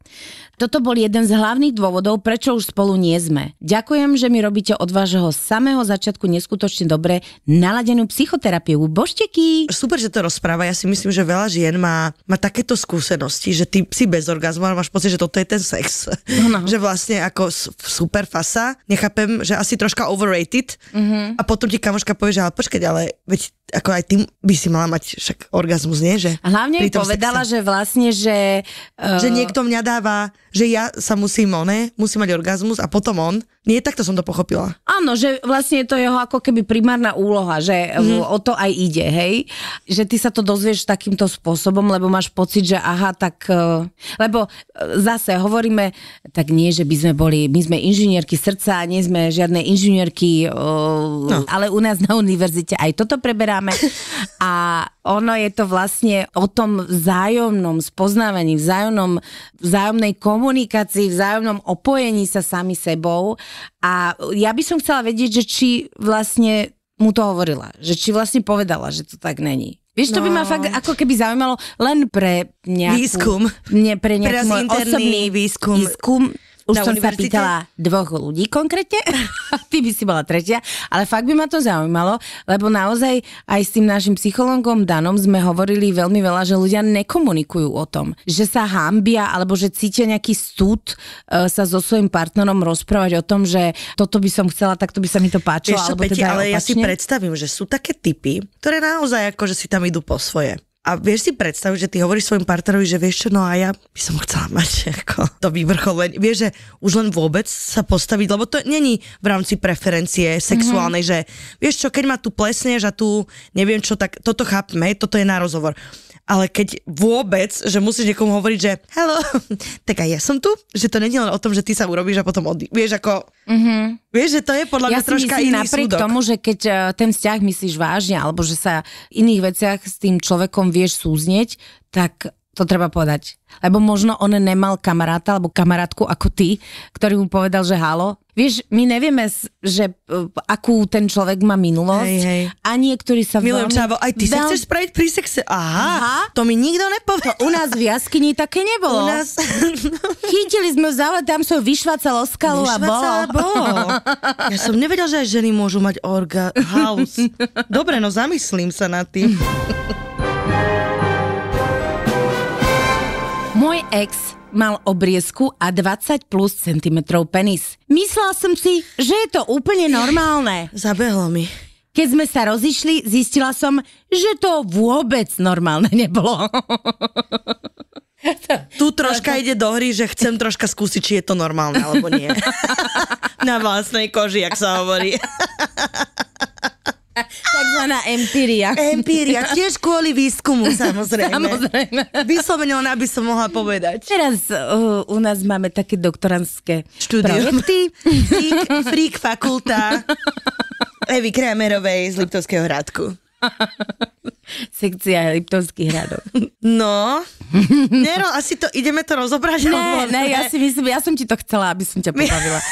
Toto bol jeden z hlavných dôvodov, prečo už spolu nie sme. Ďakujem, že mi robíte od vášho samého začiatku neskutočne dobre naladenú psychoterapiu. Božteky! Super, že to rozpráva. Ja si myslím, že veľa žien má, má takéto skúsenosti, že ty si bez orgazmu a máš pocit, že toto je ten sex. No. <laughs> že vlastne ako super fasa. Nechápem, že asi troška overrated. Mm-hmm. A potom ti kamoška povie, že ale počkaj, ale veď ako aj ty by si mala mať však orgazmus, nie? Že a hlavne povedala, sexe. že vlastne, že... Uh... Že e, niekto mňa dá predstava, že ja sa musím, oné, musím mať orgazmus a potom on. Nie, takto som to pochopila. Áno, že vlastne je to jeho ako keby primárna úloha, že mm. o to aj ide, hej? Že ty sa to dozvieš takýmto spôsobom, lebo máš pocit, že aha, tak... E, lebo e, zase hovoríme, tak nie, že by sme boli, my sme inžinierky srdca, nie sme žiadne inžinierky, e, no. ale u nás na univerzite aj toto preberáme. <laughs> A ono je to vlastne o tom vzájomnom spoznávaní, vzájomnom, vzájomnej komunikácii, vzájomnom opojení sa sami sebou. A ja by som chcela vedieť, že či vlastne mu to hovorila, že či vlastne povedala, že to tak není. Vieš, no. to by ma no. fakt ako keby zaujímalo len pre nejakú... Výskum. Nie, pre nejaký pre môj osobný výskum. výskum už som sa pýtala dvoch ľudí konkrétne, <laughs> ty by si bola tretia, ale fakt by ma to zaujímalo, lebo naozaj aj s tým našim psychologom Danom sme hovorili veľmi veľa, že ľudia nekomunikujú o tom, že sa hambia alebo že cítia nejaký stúd e, sa so svojím partnerom rozprávať o tom, že toto by som chcela, takto by sa mi to páčilo. Ešte, alebo teda Peti, teda ale opačne. ja si predstavím, že sú také typy, ktoré naozaj ako, že si tam idú po svoje. A vieš si predstaviť, že ty hovoríš svojim partnerovi, že vieš čo, no a ja by som chcela mať <laughs> ako to vyvrcholenie. Vieš, že už len vôbec sa postaviť, lebo to není v rámci preferencie sexuálnej, mm-hmm. že vieš čo, keď ma tu plesneš a tu neviem čo, tak toto chápme, toto je na rozhovor ale keď vôbec, že musíš niekomu hovoriť, že hello, <laughs> tak aj ja som tu, že to není len o tom, že ty sa urobíš a potom od... Vieš, ako... Mm-hmm. Vieš, že to je podľa ja mňa troška iný napriek súdok. tomu, že keď eh, ten vzťah myslíš vážne, alebo že sa v iných veciach s tým človekom vieš súznieť, tak to treba povedať. Lebo možno on nemal kamaráta alebo kamarátku ako ty, ktorý mu povedal, že halo. Vieš, my nevieme, že e, akú ten človek má minulosť. Hej, hej. A niektorí sa Milujem, Čavo, aj ty dal... sa chceš spraviť pri sexe. Aha, Aha, to mi nikto nepovedal. To u nás v jaskyni také nebolo. U nás... <laughs> Chytili sme zále, tam som o skalu a bolo. bolo. Ja som nevedel, že aj ženy môžu mať orga house. <laughs> Dobre, no zamyslím sa nad tým. ex mal obriezku a 20 plus centimetrov penis. Myslela som si, že je to úplne normálne. <laughs> Zabehlo mi. Keď sme sa rozišli, zistila som, že to vôbec normálne nebolo. <laughs> Tu troška ide do hry, že chcem troška skúsiť, či je to normálne alebo nie. <laughs> Na vlastnej koži, jak sa hovorí. Takzvaná empíria. Empíria, tiež kvôli výskumu, <laughs> samozrejme. samozrejme. Vyslovene ona by som mohla povedať. Teraz uh, u nás máme také doktorantské projekty. Freak, fakulta Evy Kramerovej z Liptovského hradku. Sekcia Liptovský hradok. No, Nero, asi to, ideme to rozobrať. Ne, ne, ja si myslím, ja som ti to chcela, aby som ťa pobavila. <laughs>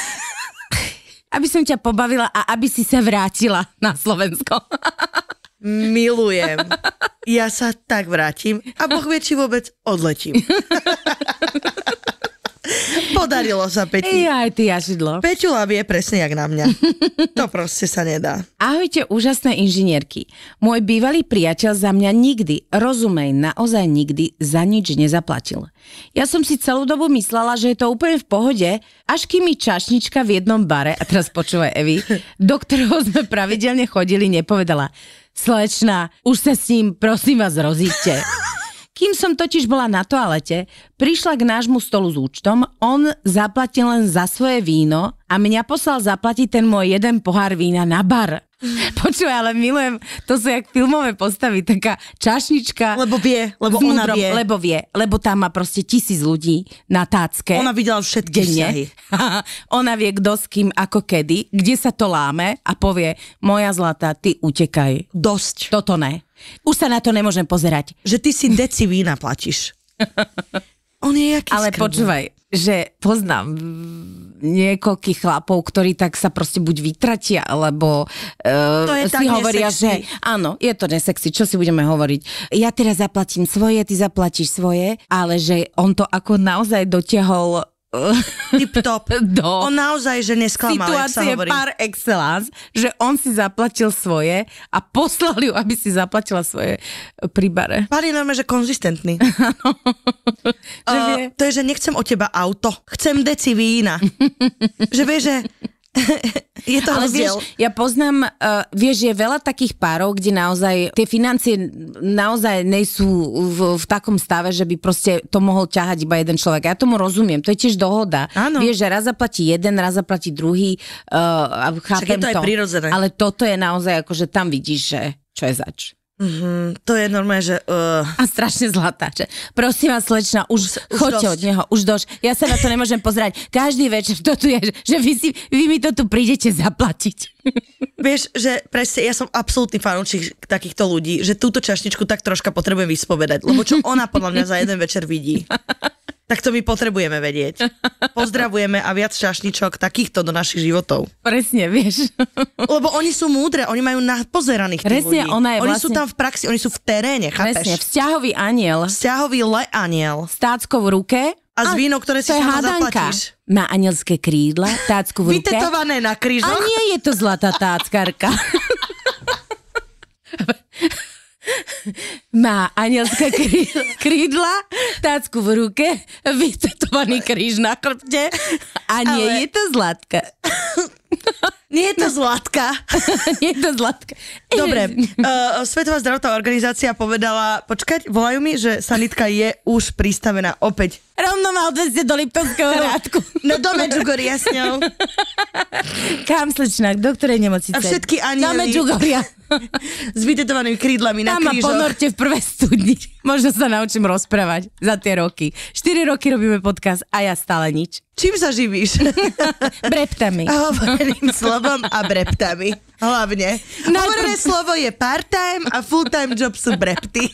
aby som ťa pobavila a aby si sa vrátila na Slovensko. Milujem. Ja sa tak vrátim a Boh vie, či vôbec odletím. <laughs> Podarilo sa, Peti. Ja aj ty, jažidlo. Peťula vie presne jak na mňa. <laughs> to proste sa nedá. Ahojte, úžasné inžinierky. Môj bývalý priateľ za mňa nikdy, rozumej, naozaj nikdy za nič nezaplatil. Ja som si celú dobu myslela, že je to úplne v pohode, až kým mi čašnička v jednom bare, a teraz počúvaj Evi, <laughs> do ktorého sme pravidelne chodili, nepovedala, Slečna, už sa s ním prosím vás rozíďte. Kým som totiž bola na toalete, prišla k nášmu stolu s účtom, on zaplatil len za svoje víno a mňa poslal zaplatiť ten môj jeden pohár vína na bar. <laughs> Počuj, ale milujem, to sú jak filmové postavy, taká čašnička. Lebo vie, lebo múdrom, vie. Lebo vie, lebo tam má proste tisíc ľudí na tácke. Ona videla všetky denne. vzťahy. <laughs> ona vie, kto s kým, ako kedy, kde sa to láme a povie, moja zlatá, ty utekaj. Dosť. Toto ne. Už sa na to nemôžem pozerať. Že ty si deci vína platíš. <laughs> On je jaký Ale skrvný. počúvaj, že poznám niekoľkých chlapov, ktorí tak sa proste buď vytratia, alebo uh, to je si hovoria, nesexy. že áno, je to nesexy, čo si budeme hovoriť. Ja teraz zaplatím svoje, ty zaplatíš svoje, ale že on to ako naozaj dotiahol <laughs> tip-top. Do on naozaj, že nesklamal, situácie par excellence, že on si zaplatil svoje a poslal ju, aby si zaplatila svoje pri bare. Pár je normálne, že konzistentný. uh, <laughs> to je, že nechcem od teba auto, chcem deci vína. <laughs> že vieš, že <laughs> je to Ale vieš, ja poznám, uh, vieš, je veľa takých párov, kde naozaj tie financie naozaj nejsú v, v takom stave, že by proste to mohol ťahať iba jeden človek. Ja tomu rozumiem, to je tiež dohoda. Áno. Vieš, že raz zaplatí jeden, raz zaplatí druhý. Uh, chápem je to, to. Aj prirodzené. Ale toto je naozaj akože že tam vidíš, že čo je zač. Mm-hmm, to je normálne, že... Uh... A strašne zlatá. Že, prosím vás, slečna, už, už choďte od neho, už doš. Ja sa na to nemôžem pozerať. Každý večer to tu je, že vy, si, vy mi to tu prídete zaplatiť. Vieš, že presne, ja som absolútny fanúčik takýchto ľudí, že túto čašničku tak troška potrebujem vyspovedať, lebo čo ona podľa mňa za jeden večer vidí tak to my potrebujeme vedieť. <laughs> Pozdravujeme a viac šašničok takýchto do našich životov. Presne, vieš. <laughs> Lebo oni sú múdre, oni majú napozeraných Presne, ľudí. Ona je oni vlastne... sú tam v praxi, oni sú v teréne, chápeš? Presne, vzťahový aniel. Vzťahový le aniel. Stácko v ruke. A z víno, ktoré si sama zaplatíš. Má anielské krídla, tácku v ruke. Vytetované na krížoch. A nie je to zlatá táckarka. <laughs> Má anielské krídla, tácku v ruke, vytetovaný kríž na krpte a nie Ale... je to zlatka. Nie je to zlatka. <laughs> nie je to zlatka. Dobre, uh, Svetová zdravotná organizácia povedala, počkať, volajú mi, že sanitka je už pristavená opäť Rovno ma odvezte do Liptovského no, rádku. No do Medjugorja s ňou. Kam slečna? Do ktorej nemocnice? A všetky anieli. Do Medjugorja. <laughs> S vytetovanými krídlami na krížoch. Tam ma ponorte v prvé studni. Možno sa naučím rozprávať za tie roky. 4 roky robíme podcast a ja stále nič. Čím sa živíš? <laughs> breptami. A hovorím slovom a breptami. Hlavne. Hovorené slovo je part-time a full-time job sú brepty.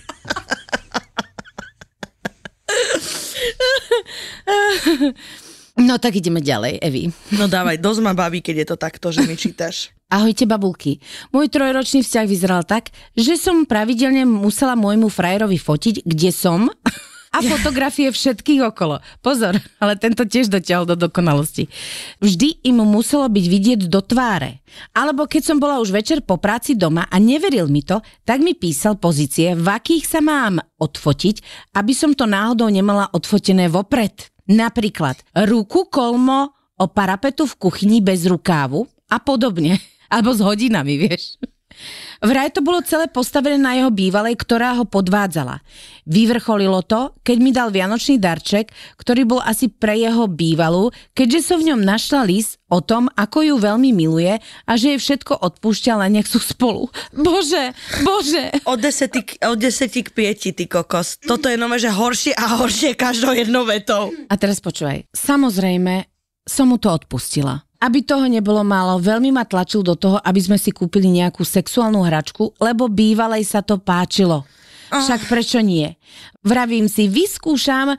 No tak ideme ďalej, Evi. No dávaj, dosť ma baví, keď je to takto, že mi čítaš. Ahojte babulky. Môj trojročný vzťah vyzeral tak, že som pravidelne musela môjmu frajerovi fotiť, kde som a fotografie všetkých okolo. Pozor, <laughs> ale tento tiež dotiahol do dokonalosti. Vždy im muselo byť vidieť do tváre. Alebo keď som bola už večer po práci doma a neveril mi to, tak mi písal pozície, v akých sa mám odfotiť, aby som to náhodou nemala odfotené vopred. Napríklad ruku kolmo o parapetu v kuchyni bez rukávu a podobne. <laughs> Alebo s hodinami, vieš. Vraj to bolo celé postavené na jeho bývalej, ktorá ho podvádzala. Vyvrcholilo to, keď mi dal vianočný darček, ktorý bol asi pre jeho bývalú, keďže som v ňom našla list o tom, ako ju veľmi miluje a že jej všetko odpúšťa, len nech sú spolu. <laughs> Bože, bože. Od 10 k, od desetik pieti, 5, ty kokos. Toto je nové, že horšie a horšie každou jednou vetou. A teraz počúvaj. Samozrejme, som mu to odpustila aby toho nebolo málo, veľmi ma tlačil do toho, aby sme si kúpili nejakú sexuálnu hračku, lebo bývalej sa to páčilo. Ah. Však prečo nie? Vravím si, vyskúšam, e,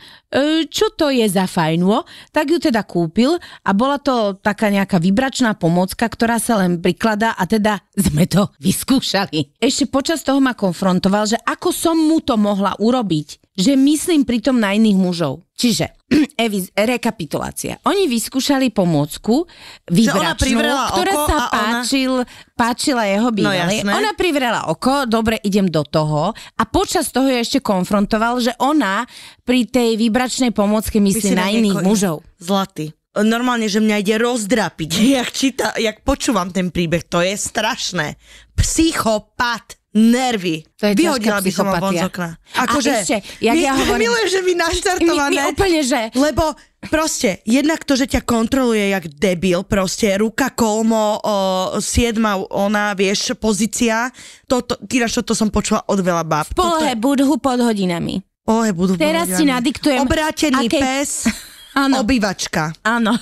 čo to je za fajnvo, tak ju teda kúpil a bola to taká nejaká vybračná pomocka, ktorá sa len prikladá a teda sme to <laughs> vyskúšali. Ešte počas toho ma konfrontoval, že ako som mu to mohla urobiť že myslím pritom na iných mužov. Čiže, <clears throat> evi, rekapitulácia. Oni vyskúšali pomôcku vybračnú, ktorá sa páčil, ona... páčila jeho no, bývalej. No, ona privrela oko, dobre, idem do toho. A počas toho je ešte konfrontoval, že ona pri tej vybračnej pomôcke myslí na iných mužov. Zlatý normálne, že mňa ide rozdrapiť, <laughs> jak, číta, jak počúvam ten príbeh, to je strašné. Psychopat nervy. To je Vyhodila by som ho von z okna. Akože, ešte, jak my, ja hovorím... Milujem, že vy naštartované. My, my úplne, že... Lebo proste, jednak to, že ťa kontroluje jak debil, proste ruka, kolmo, o, siedma, ona, vieš, pozícia. Toto, týraž, to som počula od veľa báb. V polohe budhu pod hodinami. Ohe, budhu Teraz pod hodinami. ti nadiktujem... Obrátený aké... pes. <laughs> Áno. Obývačka. Áno.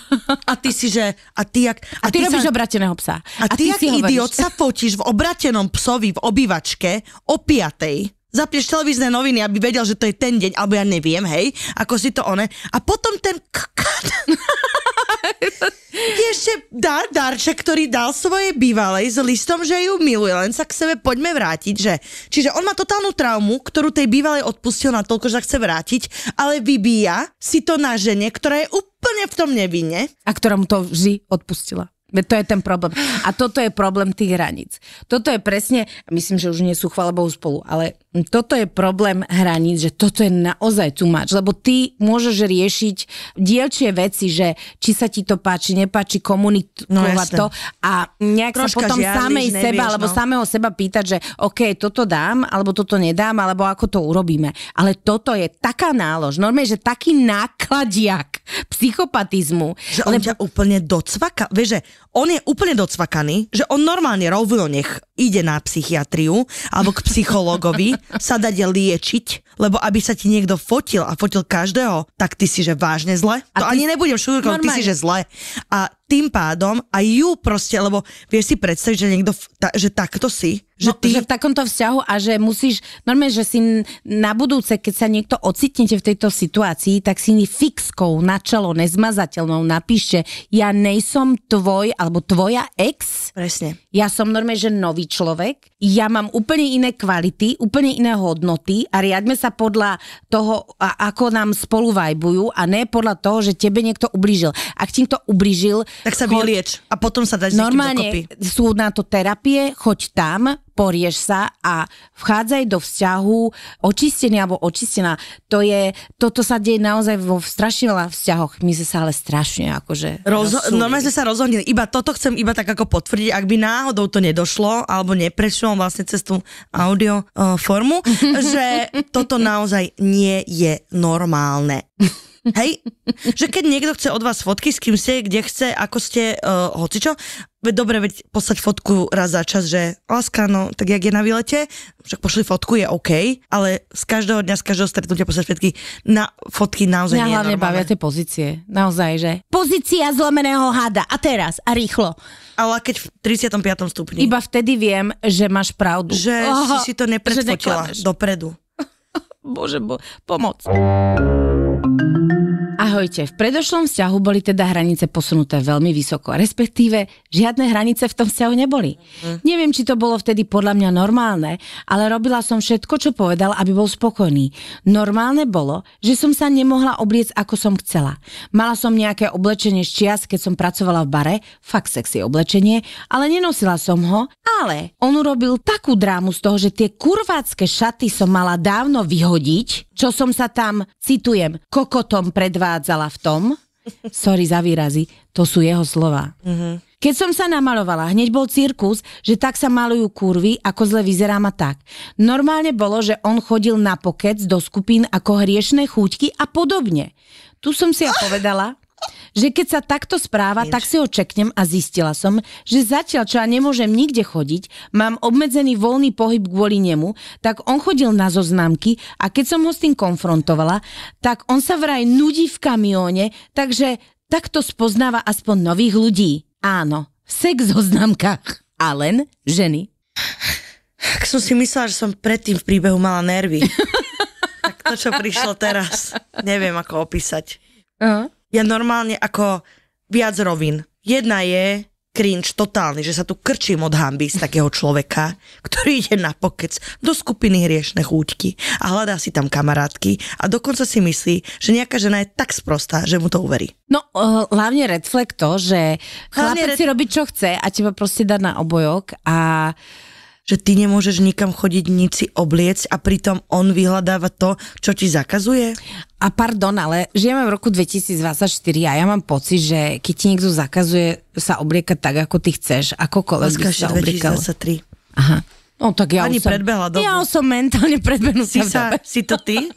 A ty si, že... A ty, jak, a, a ty, ty robíš sa, obrateného psa. A, a ty, ty, jak idiot sa fotíš v obratenom psovi v obývačke o piatej zapneš televízne noviny, aby vedel, že to je ten deň, alebo ja neviem, hej, ako si to one. A potom ten <laughs> Ešte dar, darček, ktorý dal svojej bývalej s listom, že ju miluje, len sa k sebe poďme vrátiť. Že... Čiže on má totálnu traumu, ktorú tej bývalej odpustil na toľko, že sa chce vrátiť, ale vybíja si to na žene, ktorá je úplne v tom nevinne. A ktorá mu to vždy odpustila. To je ten problém. A toto je problém tých hraníc. Toto je presne, myslím, že už nie sú chvalebou spolu, ale toto je problém hraníc, že toto je naozaj tu much, lebo ty môžeš riešiť dielčie veci, že či sa ti to páči, nepáči, komunikovať no, to a nejak Troška sa potom žiadliš, samej nevieš, seba, no. alebo samého seba pýtať, že OK, toto dám, alebo toto nedám, alebo ako to urobíme. Ale toto je taká nálož, normálne, že taký nákladiak psychopatizmu. Že on lebo... ťa úplne docvaka, vieš, že on je úplne docvakaný, že on normálne rovno nech ide na psychiatriu alebo k psychologovi <laughs> sa dať liečiť, lebo aby sa ti niekto fotil a fotil každého, tak ty si že vážne zle. A to ty... ani nebudem šúrkom, ty si že zle. A tým pádom aj ju proste, lebo vieš si predstaviť, že niekto, ta, že takto si, že, no, ty... že v takomto vzťahu a že musíš, normálne, že si na budúce, keď sa niekto ocitnete v tejto situácii, tak si fixkou na čelo, nezmazateľnou napíšte, ja nejsom tvoj alebo tvoja ex. Presne. Ja som normálne, že nový človek, ja mám úplne iné kvality, úplne iné hodnoty a riadme sa podľa toho, ako nám spolu vajbujú a ne podľa toho, že tebe niekto ublížil. Ak ti to ublížil, tak sa vylieč A potom sa dať Normálne sú na to terapie, choď tam, porieš sa a vchádzaj do vzťahu očistený alebo očistená. To je, toto sa deje naozaj vo strašne veľa vzťahoch. My sme sa ale strašne akože... Rozho- normálne sme sa rozhodnili. Iba toto chcem iba tak ako potvrdiť. Ak by náhodou to nedošlo alebo neprešlo vlastne cez tú audio uh, formu, <laughs> že toto naozaj nie je normálne. Hej? že keď niekto chce od vás fotky, s kým ste, kde chce, ako ste, uh, hocičo, veď dobre, veď poslať fotku raz za čas, že láska, no, tak jak je na výlete, však pošli fotku, je OK, ale z každého dňa, z každého stretnutia poslať fotky, na fotky naozaj Mňa nie je hlavne normálne. bavia tie pozície, naozaj, že pozícia zlomeného hada a teraz a rýchlo. Ale keď v 35. stupni. Iba vtedy viem, že máš pravdu. Že oh, si si to nepredfotila dopredu. <laughs> Bože, bo, pomoc. Ahojte, v predošlom vzťahu boli teda hranice posunuté veľmi vysoko, respektíve žiadne hranice v tom vzťahu neboli. Mm. Neviem, či to bolo vtedy podľa mňa normálne, ale robila som všetko, čo povedal, aby bol spokojný. Normálne bolo, že som sa nemohla obliecť, ako som chcela. Mala som nejaké oblečenie z čias, keď som pracovala v bare, fakt sexy oblečenie, ale nenosila som ho, ale on urobil takú drámu z toho, že tie kurvácké šaty som mala dávno vyhodiť, čo som sa tam, citujem, kokotom predvádzala zavádzala v tom, sorry za výrazy, to sú jeho slova. Uh-huh. Keď som sa namalovala, hneď bol cirkus, že tak sa malujú kurvy, ako zle vyzerá ma tak. Normálne bolo, že on chodil na pokec do skupín ako hriešne chúťky a podobne. Tu som si ja povedala, že keď sa takto správa, Nič. tak si ho čeknem a zistila som, že zatiaľ, čo ja nemôžem nikde chodiť, mám obmedzený voľný pohyb kvôli nemu, tak on chodil na zoznámky a keď som ho s tým konfrontovala, tak on sa vraj nudí v kamióne, takže takto spoznáva aspoň nových ľudí. Áno, sex v zoznámkach. a len ženy. Tak som si myslela, že som predtým v príbehu mala nervy. <laughs> tak to, čo prišlo teraz, neviem ako opísať. Uh-huh ja normálne ako viac rovin. Jedna je cringe totálny, že sa tu krčím od hamby z takého človeka, ktorý ide na pokec do skupiny hriešne chúťky a hľadá si tam kamarátky a dokonca si myslí, že nejaká žena je tak sprostá, že mu to uverí. No eh, hlavne red flag to, že chlapec red... si robí čo chce a teba proste dá na obojok a že ty nemôžeš nikam chodiť, nič si obliecť a pritom on vyhľadáva to, čo ti zakazuje? A pardon, ale žijeme v roku 2024 a ja mám pocit, že keď ti niekto zakazuje sa obliekať tak, ako ty chceš, akokoľvek by sa obliekal. 2023. Aha. No tak ja Ani som, predbehla dobu. Ja som mentálne predbehnutá si, sa, si to ty? <laughs>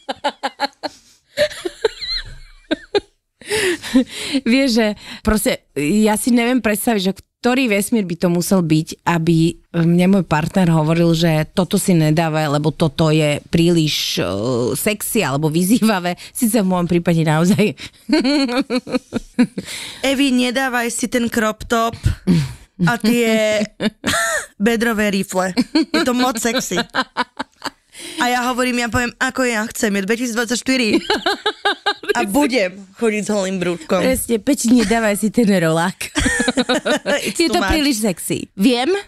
Vieš, že proste ja si neviem predstaviť, že ktorý vesmír by to musel byť, aby mne môj partner hovoril, že toto si nedáva, lebo toto je príliš uh, sexy alebo vyzývavé. Sice v môjom prípade naozaj. <laughs> Evi, nedávaj si ten crop top a tie <laughs> bedrové rifle. Je to moc sexy. A ja hovorím, ja poviem, ako ja chcem, je 2024. <laughs> a budem chodiť s holým brúdkom. Presne, Peči, nedávaj si ten rolák. <laughs> je to príliš sexy. Viem. <laughs>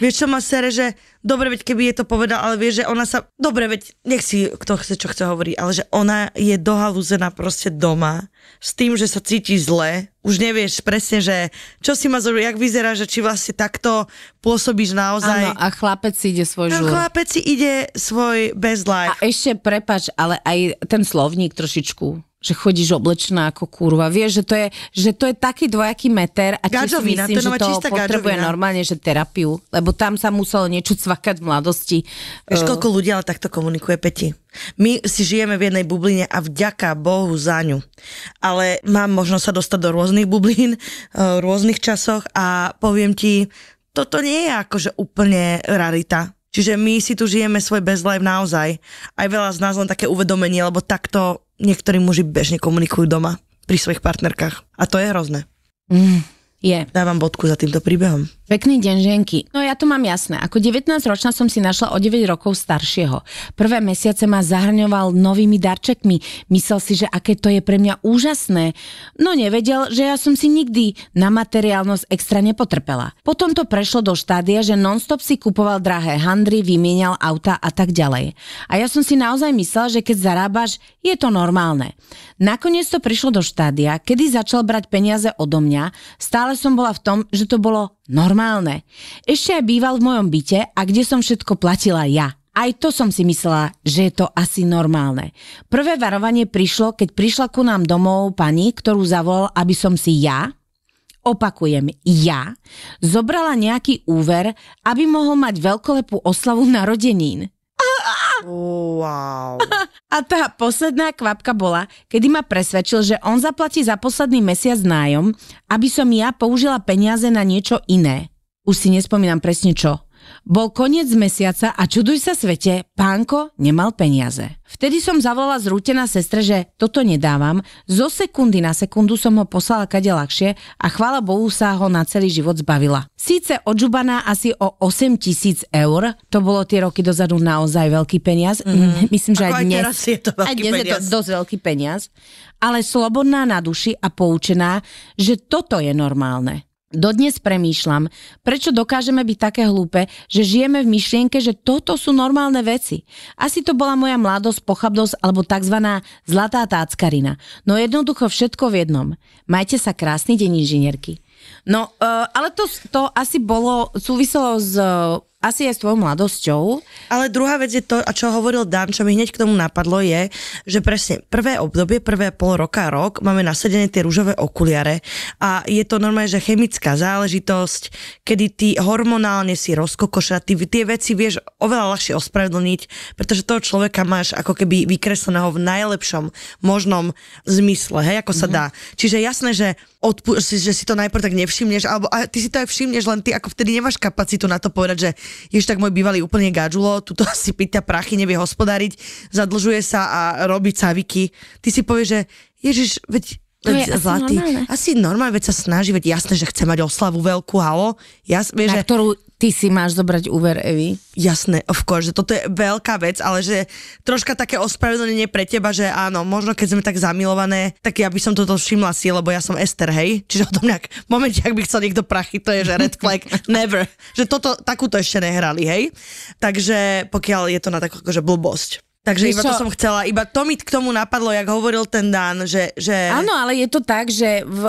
Vieš, čo ma sere, že dobre, veď keby je to povedal, ale vieš, že ona sa, dobre, veď nech si kto chce, čo chce hovoriť, ale že ona je dohalúzená proste doma s tým, že sa cíti zle, už nevieš presne, že čo si ma zrobiť, jak vyzerá, že či vlastne takto pôsobíš naozaj. Áno, a chlapec si ide svoj žúr. No, chlapec si ide svoj bez life. A ešte, prepač, ale aj ten slovník trošičku že chodíš oblečená ako kurva. Vieš, že to je, že to je taký dvojaký meter a tiež si myslím, to že to potrebuje gaďovina. normálne, že terapiu, lebo tam sa muselo niečo cvakať v mladosti. Vieš, eh. koľko ľudí ale takto komunikuje, Peti? My si žijeme v jednej bubline a vďaka Bohu za ňu. Ale mám možnosť sa dostať do rôznych bublín, eh, v rôznych časoch a poviem ti, toto nie je akože úplne rarita. Čiže my si tu žijeme svoj bezlife naozaj. Aj veľa z nás len také uvedomenie, lebo takto niektorí muži bežne komunikujú doma pri svojich partnerkách. A to je hrozné. Mm, je. Dávam bodku za týmto príbehom. Pekný deň, ženky. No ja to mám jasné. Ako 19-ročná som si našla o 9 rokov staršieho. Prvé mesiace ma zahrňoval novými darčekmi. Myslel si, že aké to je pre mňa úžasné. No nevedel, že ja som si nikdy na materiálnosť extra nepotrpela. Potom to prešlo do štádia, že nonstop si kupoval drahé handry, vymienial auta a tak ďalej. A ja som si naozaj myslela, že keď zarábaš, je to normálne. Nakoniec to prišlo do štádia, kedy začal brať peniaze odo mňa. Stále som bola v tom, že to bolo normálne. Ešte aj býval v mojom byte a kde som všetko platila ja. Aj to som si myslela, že je to asi normálne. Prvé varovanie prišlo, keď prišla ku nám domov pani, ktorú zavolal, aby som si ja, opakujem, ja, zobrala nejaký úver, aby mohol mať veľkolepú oslavu narodenín. Wow. <laughs> A tá posledná kvapka bola, kedy ma presvedčil, že on zaplatí za posledný mesiac nájom, aby som ja použila peniaze na niečo iné. Už si nespomínam presne čo. Bol koniec mesiaca a čuduj sa svete, pánko nemal peniaze. Vtedy som zavolala zrútená sestre, že toto nedávam. Zo sekundy na sekundu som ho poslala kade ľahšie a chvála Bohu sa ho na celý život zbavila. Síce odžubaná asi o 8 tisíc eur, to bolo tie roky dozadu naozaj veľký peniaz. Mm-hmm. <laughs> Myslím, že Ako aj dnes, teraz je to veľký aj dnes peniaz. je to dosť veľký peniaz. Ale slobodná na duši a poučená, že toto je normálne. Dodnes premýšľam, prečo dokážeme byť také hlúpe, že žijeme v myšlienke, že toto sú normálne veci. Asi to bola moja mladosť, pochabnosť alebo tzv. zlatá táckarina. No jednoducho všetko v jednom. Majte sa krásny deň inžinierky. No, eh, ale to, to asi bolo, súviselo s eh, asi aj s tvojou mladosťou. Ale druhá vec je to, a čo hovoril Dan, čo mi hneď k tomu napadlo, je, že presne prvé obdobie, prvé pol roka, rok, máme nasadené tie rúžové okuliare a je to normálne, že chemická záležitosť, kedy ty hormonálne si rozkokoša, ty tie veci vieš oveľa ľahšie ospravedlniť, pretože toho človeka máš ako keby vykresleného v najlepšom možnom zmysle, hej, ako sa mm-hmm. dá. Čiže jasné, že odpú- že, že si to najprv tak nevšimneš, alebo a ty si to aj všimneš, len ty ako vtedy nemáš kapacitu na to povedať, že ješ tak môj bývalý úplne gadžulo, tuto <laughs> si pýta prachy, nevie hospodáriť, zadlžuje sa a robí caviky. Ty si povieš, že Ježiš, veď to je asi zlatý. Normálne. Asi normálne, veď sa snaží, veď jasné, že chce mať oslavu veľkú, halo. Jas, na že... ktorú ty si máš zobrať úver Evi. Jasné, of course, že toto je veľká vec, ale že troška také ospravedlnenie pre teba, že áno, možno keď sme tak zamilované, tak ja by som toto všimla si, lebo ja som Ester, hej? Čiže o tom nejak, v momente, ak by chcel niekto prachy, to je že red flag, <laughs> never. Že toto, takúto ešte nehrali, hej? Takže pokiaľ je to na takú akože blbosť. Takže iba čo? to som chcela, iba to mi k tomu napadlo, jak hovoril ten Dan, že... že... Áno, ale je to tak, že v,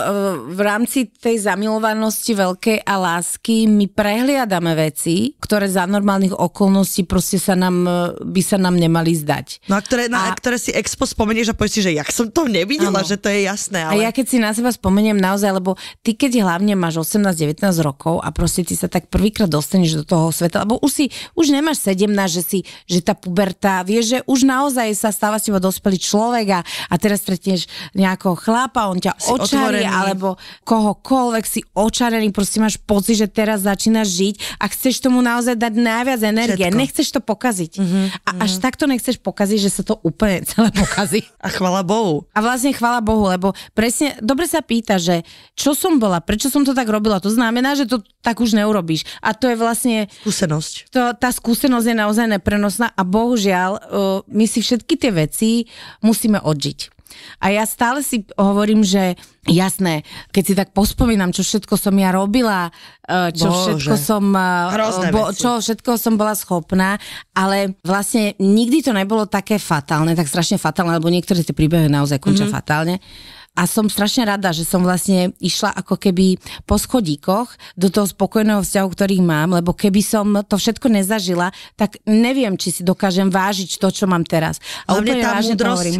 v rámci tej zamilovanosti veľkej a lásky my prehliadame veci, ktoré za normálnych okolností proste sa nám, by sa nám nemali zdať. No a ktoré, a... ktoré si expo spomenieš a povieš si, že jak som to nevidela, ano. že to je jasné. Ale... A ja keď si na seba spomeniem naozaj, lebo ty keď hlavne máš 18-19 rokov a proste ty sa tak prvýkrát dostaneš do toho sveta, lebo už, si, už nemáš 17, že, si, že tá puberta, vieš, že už naozaj sa stáva si dospelý človek a, a teraz stretneš nejakého chlapa, on ťa si očarí, otvorený. alebo kohokoľvek si očarený, proste máš pocit, že teraz začínaš žiť a chceš tomu naozaj dať najviac energie. Všetko. Nechceš to pokaziť. Mm-hmm. A mhm. až mm-hmm. takto nechceš pokaziť, že sa to úplne celé pokazí. <laughs> a chvala Bohu. A vlastne chvala Bohu, lebo presne, dobre sa pýta, že čo som bola, prečo som to tak robila. To znamená, že to tak už neurobíš. A to je vlastne... Skúsenosť. To, tá skúsenosť je naozaj neprenosná a bohužiaľ uh, my si všetky tie veci musíme odžiť. A ja stále si hovorím, že jasné, keď si tak pospomínam, čo všetko som ja robila, e, čo Bože. všetko som e, bo, čo všetko som bola schopná, ale vlastne nikdy to nebolo také fatálne, tak strašne fatálne, lebo niektoré tie príbehy naozaj končia mm-hmm. fatálne a som strašne rada, že som vlastne išla ako keby po schodíkoch do toho spokojného vzťahu, ktorý mám, lebo keby som to všetko nezažila, tak neviem, či si dokážem vážiť to, čo mám teraz. A Hlavne tá múdrosť,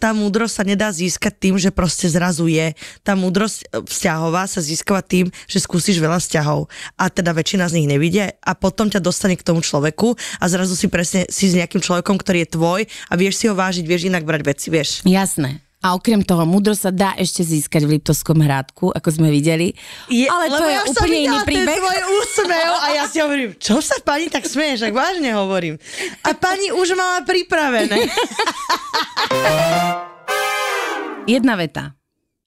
tá múdrosť sa nedá získať tým, že proste zrazu je. Tá múdrosť e, vzťahová sa získava tým, že skúsiš veľa vzťahov a teda väčšina z nich nevidie a potom ťa dostane k tomu človeku a zrazu si presne si s nejakým človekom, ktorý je tvoj a vieš si ho vážiť, vieš inak brať veci, vieš. Jasné, a okrem toho, múdro sa dá ešte získať v Liptovskom hradku, ako sme videli. Je, ale to je ja úplne iný príbeh. Ten úsmev a ja si hovorím, čo sa pani tak smeješ, ak vážne hovorím. A pani už mala pripravené. <laughs> Jedna veta.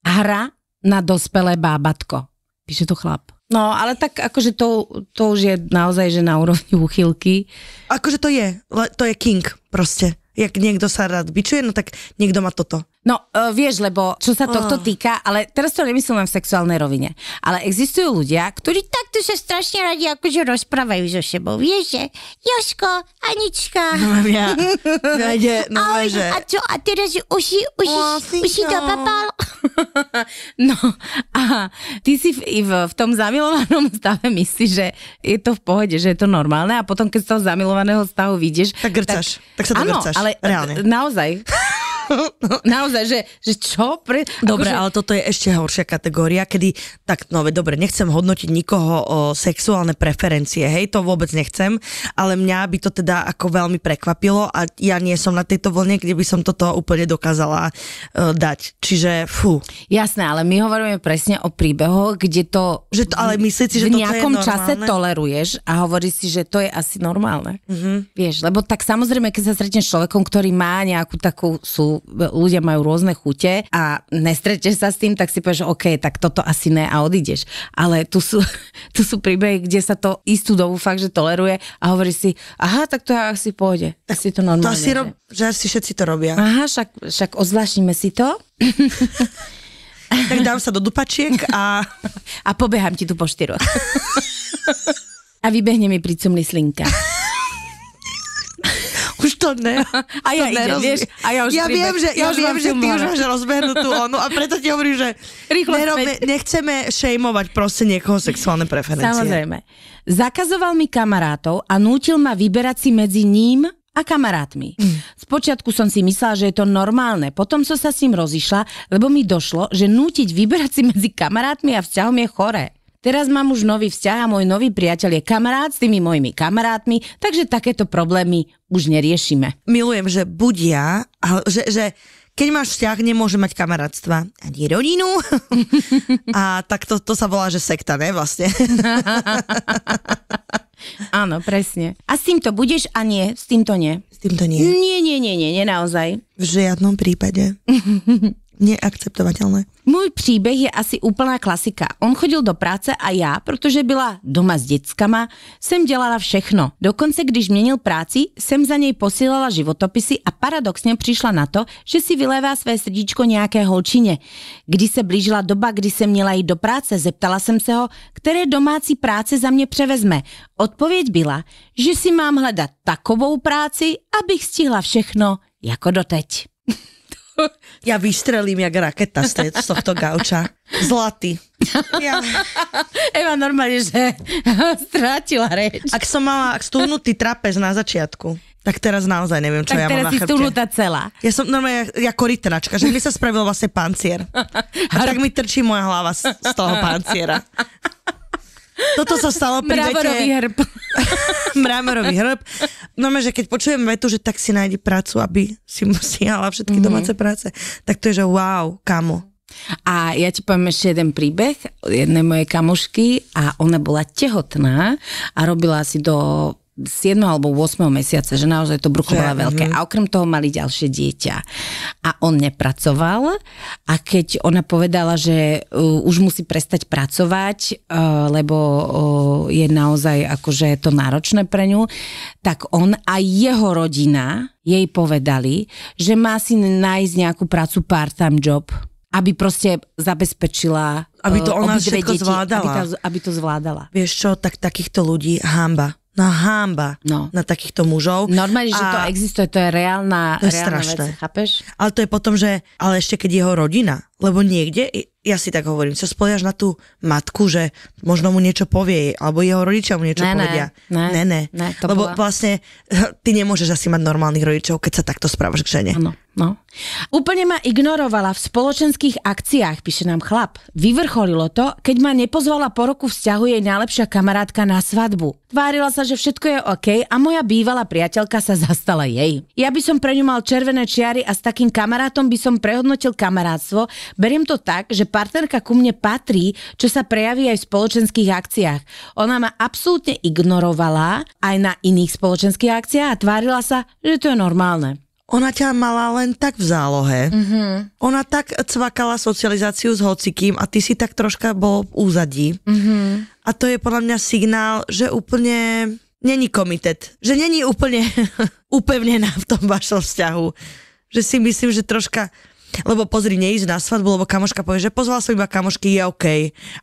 Hra na dospelé bábatko. Píše to chlap. No, ale tak akože to, to už je naozaj, že na úrovni uchylky. Akože to je, to je king proste. Jak niekto sa rád bičuje, no tak niekto má toto. No, uh, vieš, lebo čo sa tohto oh. týka, ale teraz to nemyslím len v sexuálnej rovine, ale existujú ľudia, ktorí takto sa strašne radi akože rozprávajú so sebou, vieš, že Joško, Anička. No, ja. je, <laughs> no, Ahoj, že... a čo, a teraz uši, uši, oh, uši to papal. <laughs> no, a ty si v, v, v tom zamilovanom stave myslíš, že je to v pohode, že je to normálne a potom, keď z toho zamilovaného stavu vidieš... Tak grcaš, tak, tak sa to ano, grcaš, ale reálne. naozaj. <laughs> <laughs> Naozaj, že, že čo? Pre... Dobre, akože... ale toto je ešte horšia kategória, kedy, tak no dobre, nechcem hodnotiť nikoho o sexuálne preferencie, hej, to vôbec nechcem, ale mňa by to teda ako veľmi prekvapilo a ja nie som na tejto vlne, kde by som toto úplne dokázala uh, dať. Čiže fú. Jasné, ale my hovoríme presne o príbehoch, kde to... Že to ale si, že v nejakom čase toleruješ a hovoríš si, že to je asi normálne. Mm-hmm. Vieš, lebo tak samozrejme, keď sa stretneš človekom, ktorý má nejakú takú sú ľudia majú rôzne chute a nestretneš sa s tým, tak si povieš, OK, tak toto asi ne a odídeš. Ale tu sú, <laughs> tu sú príbehy, kde sa to istú dobu fakt, že toleruje a hovorí si, aha, tak to ja asi pôjde. si to normálne. To asi, rob, že asi všetci to robia. Aha, však, však ozvlášnime si to. <laughs> tak dám sa do dupačiek a... <laughs> A pobehám ti tu po štyroch. a vybehne mi pricumli slinka to ne. <laughs> A ja to idem, vieš, a ja už ja viem, že, ja, ja viem, že ty už máš rozbehnutú onu a preto ti hovorím, že Rýchlo nechceme šejmovať proste niekoho sexuálne preferencie. Samozrejme. Zakazoval mi kamarátov a nútil ma vyberať si medzi ním a kamarátmi. Mm. Spočiatku som si myslela, že je to normálne, potom som sa s ním rozišla, lebo mi došlo, že nútiť vyberať si medzi kamarátmi a vzťahom je choré. Teraz mám už nový vzťah a môj nový priateľ je kamarát s tými mojimi kamarátmi, takže takéto problémy už neriešime. Milujem, že buď ja, ale že, že keď máš vzťah, nemôže mať kamarátstva ani rodinu. <laughs> a tak to, to sa volá, že sekta, ne vlastne? <laughs> Áno, presne. A s týmto budeš a nie, s týmto nie. S týmto nie. Nie, nie, nie, nie, nie naozaj. V žiadnom prípade. <laughs> Neakceptovateľné. Můj příběh je asi úplná klasika. On chodil do práce a já, protože byla doma s dětskama, jsem dělala všechno. Dokonce, když měnil práci, jsem za něj posílala životopisy a paradoxně přišla na to, že si vylévá své srdíčko nějaké holčině. Když se blížila doba, kdy jsem měla jít do práce, zeptala jsem se ho, které domácí práce za mě převezme. Odpověď byla, že si mám hledat takovou práci, abych stihla všechno jako doteď. Ja vystrelím jak raketa z, tohto gauča. Zlatý. Ja. Eva normálne, že <laughs> strátila reč. Ak som mala stúhnutý trapez na začiatku, tak teraz naozaj neviem, čo tak ja mám na chrbte. Tak teraz celá. Ja som normálne ja, ja korytnačka, že mi sa spravil vlastne pancier. <laughs> A tak mi trčí moja hlava z, z toho panciera. <laughs> Toto sa stalo pri Mramorový vete. hrb. <laughs> Mramorový hrb. No, že keď počujem vetu, že tak si nájde prácu, aby si musiala všetky mm-hmm. domáce práce, tak to je, že wow, kamo. A ja ti poviem ešte jeden príbeh jednej mojej kamošky a ona bola tehotná a robila si do 7. alebo 8. mesiaca, že naozaj to brucho bola veľké. Mhm. A okrem toho mali ďalšie dieťa. A on nepracoval a keď ona povedala, že uh, už musí prestať pracovať, uh, lebo uh, je naozaj akože to náročné pre ňu, tak on a jeho rodina jej povedali, že má si nájsť nejakú prácu part-time job aby proste zabezpečila aby to ona všetko deti, zvládala. Aby to, aby to zvládala. Vieš čo, tak takýchto ľudí hamba na hámba no. na takýchto mužov. Normálne, a že to existuje, to je reálna, to je reálna strašné. vec, chápeš? Ale to je potom, že, ale ešte keď jeho rodina lebo niekde, ja si tak hovorím, sa spoliaš na tú matku, že možno mu niečo povie, alebo jeho rodičia mu niečo ne, povedia. Ne, ne, ne. ne to lebo bola... vlastne <laughs> ty nemôžeš asi mať normálnych rodičov, keď sa takto správaš k žene. Ano, no. Úplne ma ignorovala v spoločenských akciách, píše nám chlap. Vyvrcholilo to, keď ma nepozvala po roku vzťahu jej najlepšia kamarátka na svadbu. Tvárila sa, že všetko je OK a moja bývalá priateľka sa zastala jej. Ja by som pre ňu mal červené čiary a s takým kamarátom by som prehodnotil kamarátstvo Beriem to tak, že partnerka ku mne patrí, čo sa prejaví aj v spoločenských akciách. Ona ma absolútne ignorovala aj na iných spoločenských akciách a tvárila sa, že to je normálne ona ťa mala len tak v zálohe. Mm-hmm. Ona tak cvakala socializáciu s hocikým a ty si tak troška bol v úzadí. Mm-hmm. A to je podľa mňa signál, že úplne není komitet. Že není úplne <laughs> upevnená v tom vašom vzťahu. Že si myslím, že troška lebo pozri, neísť na svadbu, lebo kamoška povie, že pozval som iba kamošky, je OK.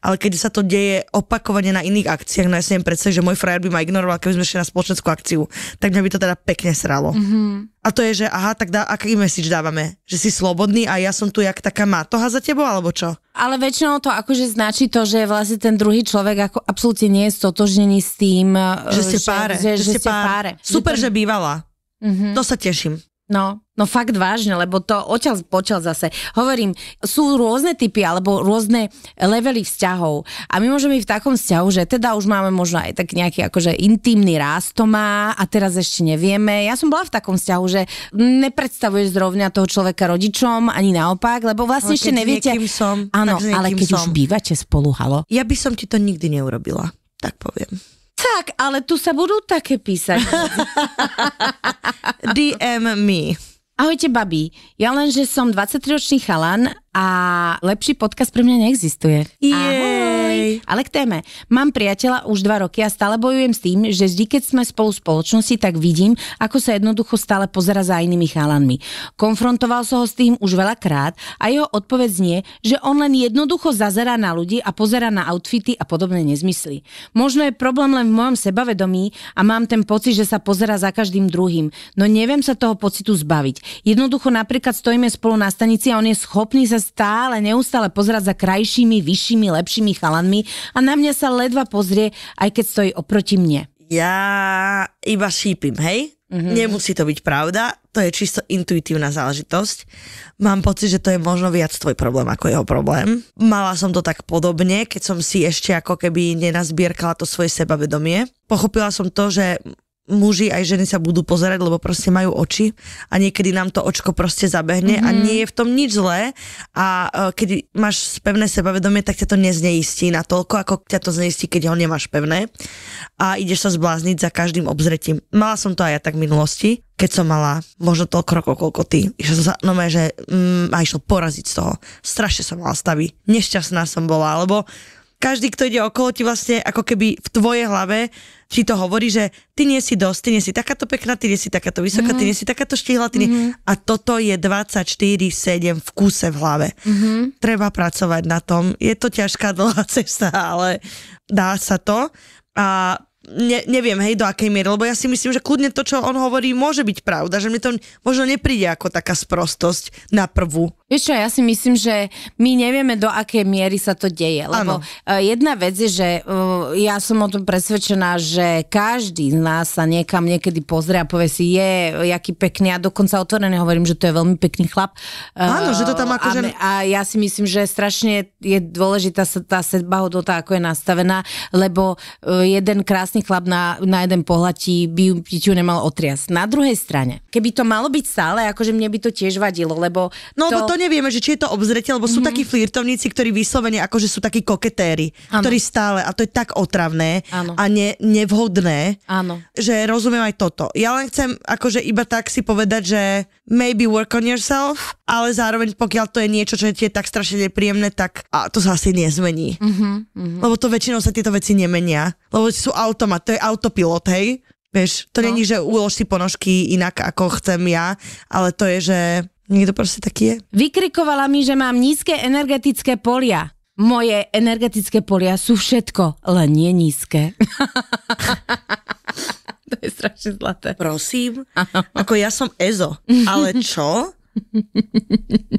Ale keď sa to deje opakovane na iných akciách, no ja si neviem predstaviť, že môj frajer by ma ignoroval, keby sme šli na spoločenskú akciu, tak mňa by to teda pekne sralo. Mm-hmm. A to je, že aha, tak dá, aký message dávame? Že si slobodný a ja som tu jak taká mátoha za tebou, alebo čo? Ale väčšinou to akože značí to, že vlastne ten druhý človek ako absolútne nie je stotožnený s tým, že eh, ste že, páre. Že, že, že ste páre. Super, že, to... že bývala. Mm-hmm. To sa teším. No, No fakt vážne, lebo to odtiaľ počal zase. Hovorím, sú rôzne typy alebo rôzne levely vzťahov. A my môžeme byť v takom vzťahu, že teda už máme možno aj tak nejaký akože intimný rást to má a teraz ešte nevieme. Ja som bola v takom vzťahu, že nepredstavuješ zrovna toho človeka rodičom ani naopak, lebo vlastne ale ešte neviete. Som, áno, ale keď som. už bývate spolu, halo. Ja by som ti to nikdy neurobila, tak poviem. Tak, ale tu sa budú také písať. <laughs> DM me. Ahojte, babi. Ja len, že som 23-ročný chalan a lepší podcast pre mňa neexistuje. Jej. Ahoj. Ale k téme. Mám priateľa už dva roky a stále bojujem s tým, že vždy, keď sme spolu v spoločnosti, tak vidím, ako sa jednoducho stále pozera za inými chálanmi. Konfrontoval som ho s tým už veľakrát a jeho odpoveď znie, že on len jednoducho zazerá na ľudí a pozera na outfity a podobné nezmysly. Možno je problém len v mojom sebavedomí a mám ten pocit, že sa pozera za každým druhým, no neviem sa toho pocitu zbaviť. Jednoducho napríklad stojíme spolu na stanici a on je schopný sa stále, neustále pozerať za krajšími, vyššími, lepšími chalanmi a na mňa sa ledva pozrie, aj keď stojí oproti mne. Ja iba šípim, hej? Mm-hmm. Nemusí to byť pravda, to je čisto intuitívna záležitosť. Mám pocit, že to je možno viac tvoj problém ako jeho problém. Mala som to tak podobne, keď som si ešte ako keby nenazbierkala to svoje sebavedomie. Pochopila som to, že muži aj ženy sa budú pozerať, lebo proste majú oči a niekedy nám to očko proste zabehne mm-hmm. a mhm. nie je v tom nič zlé a uh, keď máš pevné sebavedomie, tak ťa to nezneistí na toľko, ako ťa to zneistí, keď ho nemáš pevné a ideš sa zblázniť za každým obzretím. Mala som to aj ja tak v minulosti, keď som mala možno toľko rokov, koľko ty. Išla som sa, no že mm, a išlo poraziť z toho. Strašne som mala stavy. Nešťastná som bola, lebo každý, kto ide okolo ti vlastne ako keby v tvojej hlave či to hovorí, že ty nie si dosť, ty nie si takáto pekná, ty nie si takáto vysoká, mm-hmm. ty mhm. nie si takáto štíhla, ty mm-hmm. A toto je 24-7 v kúse v hlave. Mm-hmm. Treba pracovať na tom. Je to ťažká dlhá cesta, ale dá sa to. A ne, neviem, hej, do akej miery, lebo ja si myslím, že kľudne to, čo on hovorí, môže byť pravda, že mi to možno nepríde ako taká sprostosť na prvú. Vieš čo, ja si myslím, že my nevieme, do akej miery sa to deje. Lebo ano. E, jedna vec je, že e, ja som o tom presvedčená, že každý z nás sa niekam niekedy pozrie a povie si, je, jaký pekný. Ja dokonca otvorene hovorím, že to je veľmi pekný chlap. E, Áno, že to tam ako A, akože- a ja si myslím, že strašne je dôležitá sa tá sedba hodnota, ako je nastavená, lebo jeden krásny chlap na, na jeden pohľad ti by, ti ju nemal otriasť. Na druhej strane, keby to malo byť stále, akože mne by to tiež vadilo, lebo... No, to, to nevieme, že či je to obzretie, lebo sú mm-hmm. takí flirtovníci, ktorí vyslovene akože sú takí koketéri, ano. ktorí stále, a to je tak otravné ano. a ne, nevhodné, ano. že rozumiem aj toto. Ja len chcem akože iba tak si povedať, že maybe work on yourself, ale zároveň pokiaľ to je niečo, čo je tie tak strašne nepríjemné, tak a to sa asi nezmení. mm-hmm. Lebo to väčšinou sa tieto veci nemenia. Lebo sú automat, to je autopilot, hej? Vieš, to no. není, že ulož si ponožky inak, ako chcem ja, ale to je, že Niekto proste taký je. Vykrikovala mi, že mám nízke energetické polia. Moje energetické polia sú všetko, len nie nízke. <laughs> to je strašne zlaté. Prosím, ano. ako ja som Ezo, ale čo?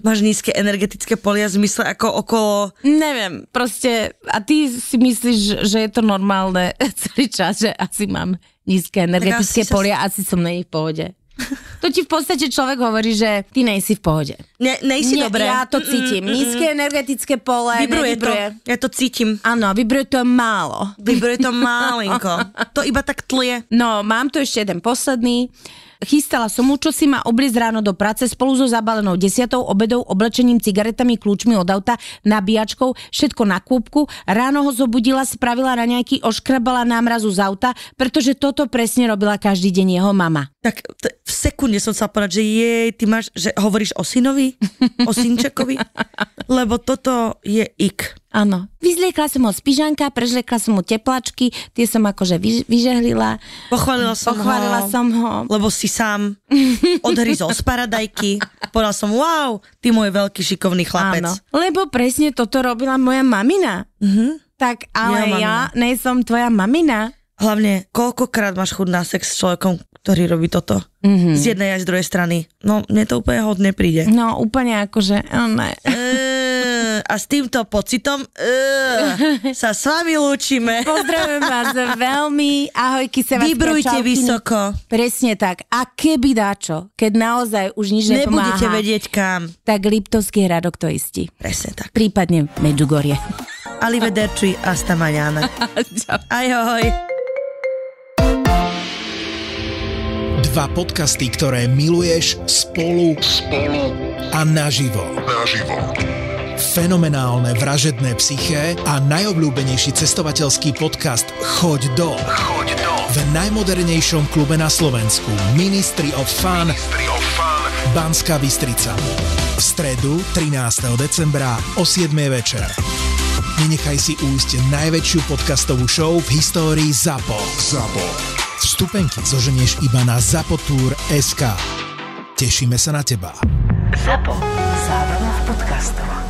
Máš nízke energetické polia v zmysle ako okolo... Neviem, proste... A ty si myslíš, že je to normálne <laughs> celý čas, že asi mám nízke energetické asi polia, sa... asi som na nej v pohode. To ti v podstate človek hovorí, že ty nejsi v pohode. Ne, nejsi ne, dobre. Ja to mm, mm, cítim. Mm, mm, Nízke energetické pole. Vibruje to. Ja to cítim. Áno, vibruje to málo. Vibruje to malinko. to iba tak tlie. No, mám tu ešte jeden posledný. Chystala som mu, čo si ma obliecť ráno do práce spolu so zabalenou desiatou, obedou, oblečením, cigaretami, kľúčmi od auta, nabíjačkou, všetko na kúpku. Ráno ho zobudila, spravila raňajky, oškrabala námrazu z auta, pretože toto presne robila každý deň jeho mama. Tak t- v sekunde som sa povedať, že je, ty máš, že hovoríš o synovi, o synčekovi, <laughs> lebo toto je ik. Áno. Vyzliekla som ho z pyžanka, prežliekla som mu teplačky, tie som akože vyž- vyžehlila. Pochválila som Pochválila ho, som ho. Lebo si sám odhryzol z paradajky. Povedal som, wow, ty môj veľký šikovný chlapec. Áno, lebo presne toto robila moja mamina. Mhm. Tak ale ja, ja nejsem tvoja mamina hlavne koľkokrát máš chud na sex s človekom, ktorý robí toto. Mm-hmm. Z jednej aj z druhej strany. No, mne to úplne hodne príde. No, úplne akože, oh, ne. Eh, a s týmto pocitom uh, sa s vami lúčime. Pozdravujem vás veľmi. Ahojky sa vás Vybrujte vysoko. Presne tak. A keby dáčo, keď naozaj už nič Nebudete nepomáha. Nebudete vedieť kam. Tak Liptovský hradok to istí. Presne tak. Prípadne Medjugorje. Alive Derči a Stamaniana. <laughs> Čau. Ahoj. Dva podcasty, ktoré miluješ spolu, spolu a naživo. Naživo. Fenomenálne vražedné psyché a najobľúbenejší cestovateľský podcast Choď do. Choď do. V najmodernejšom klube na Slovensku Ministry of Fun, Ministry of Fun. Banská Bystrica. V stredu 13. decembra o 7. večer. Nenechaj si újsť najväčšiu podcastovú show v histórii ZAPO. ZAPO. Vstupenky zoženieš iba na SK. Tešíme sa na teba. Zapo. Zábrná v podcastovách.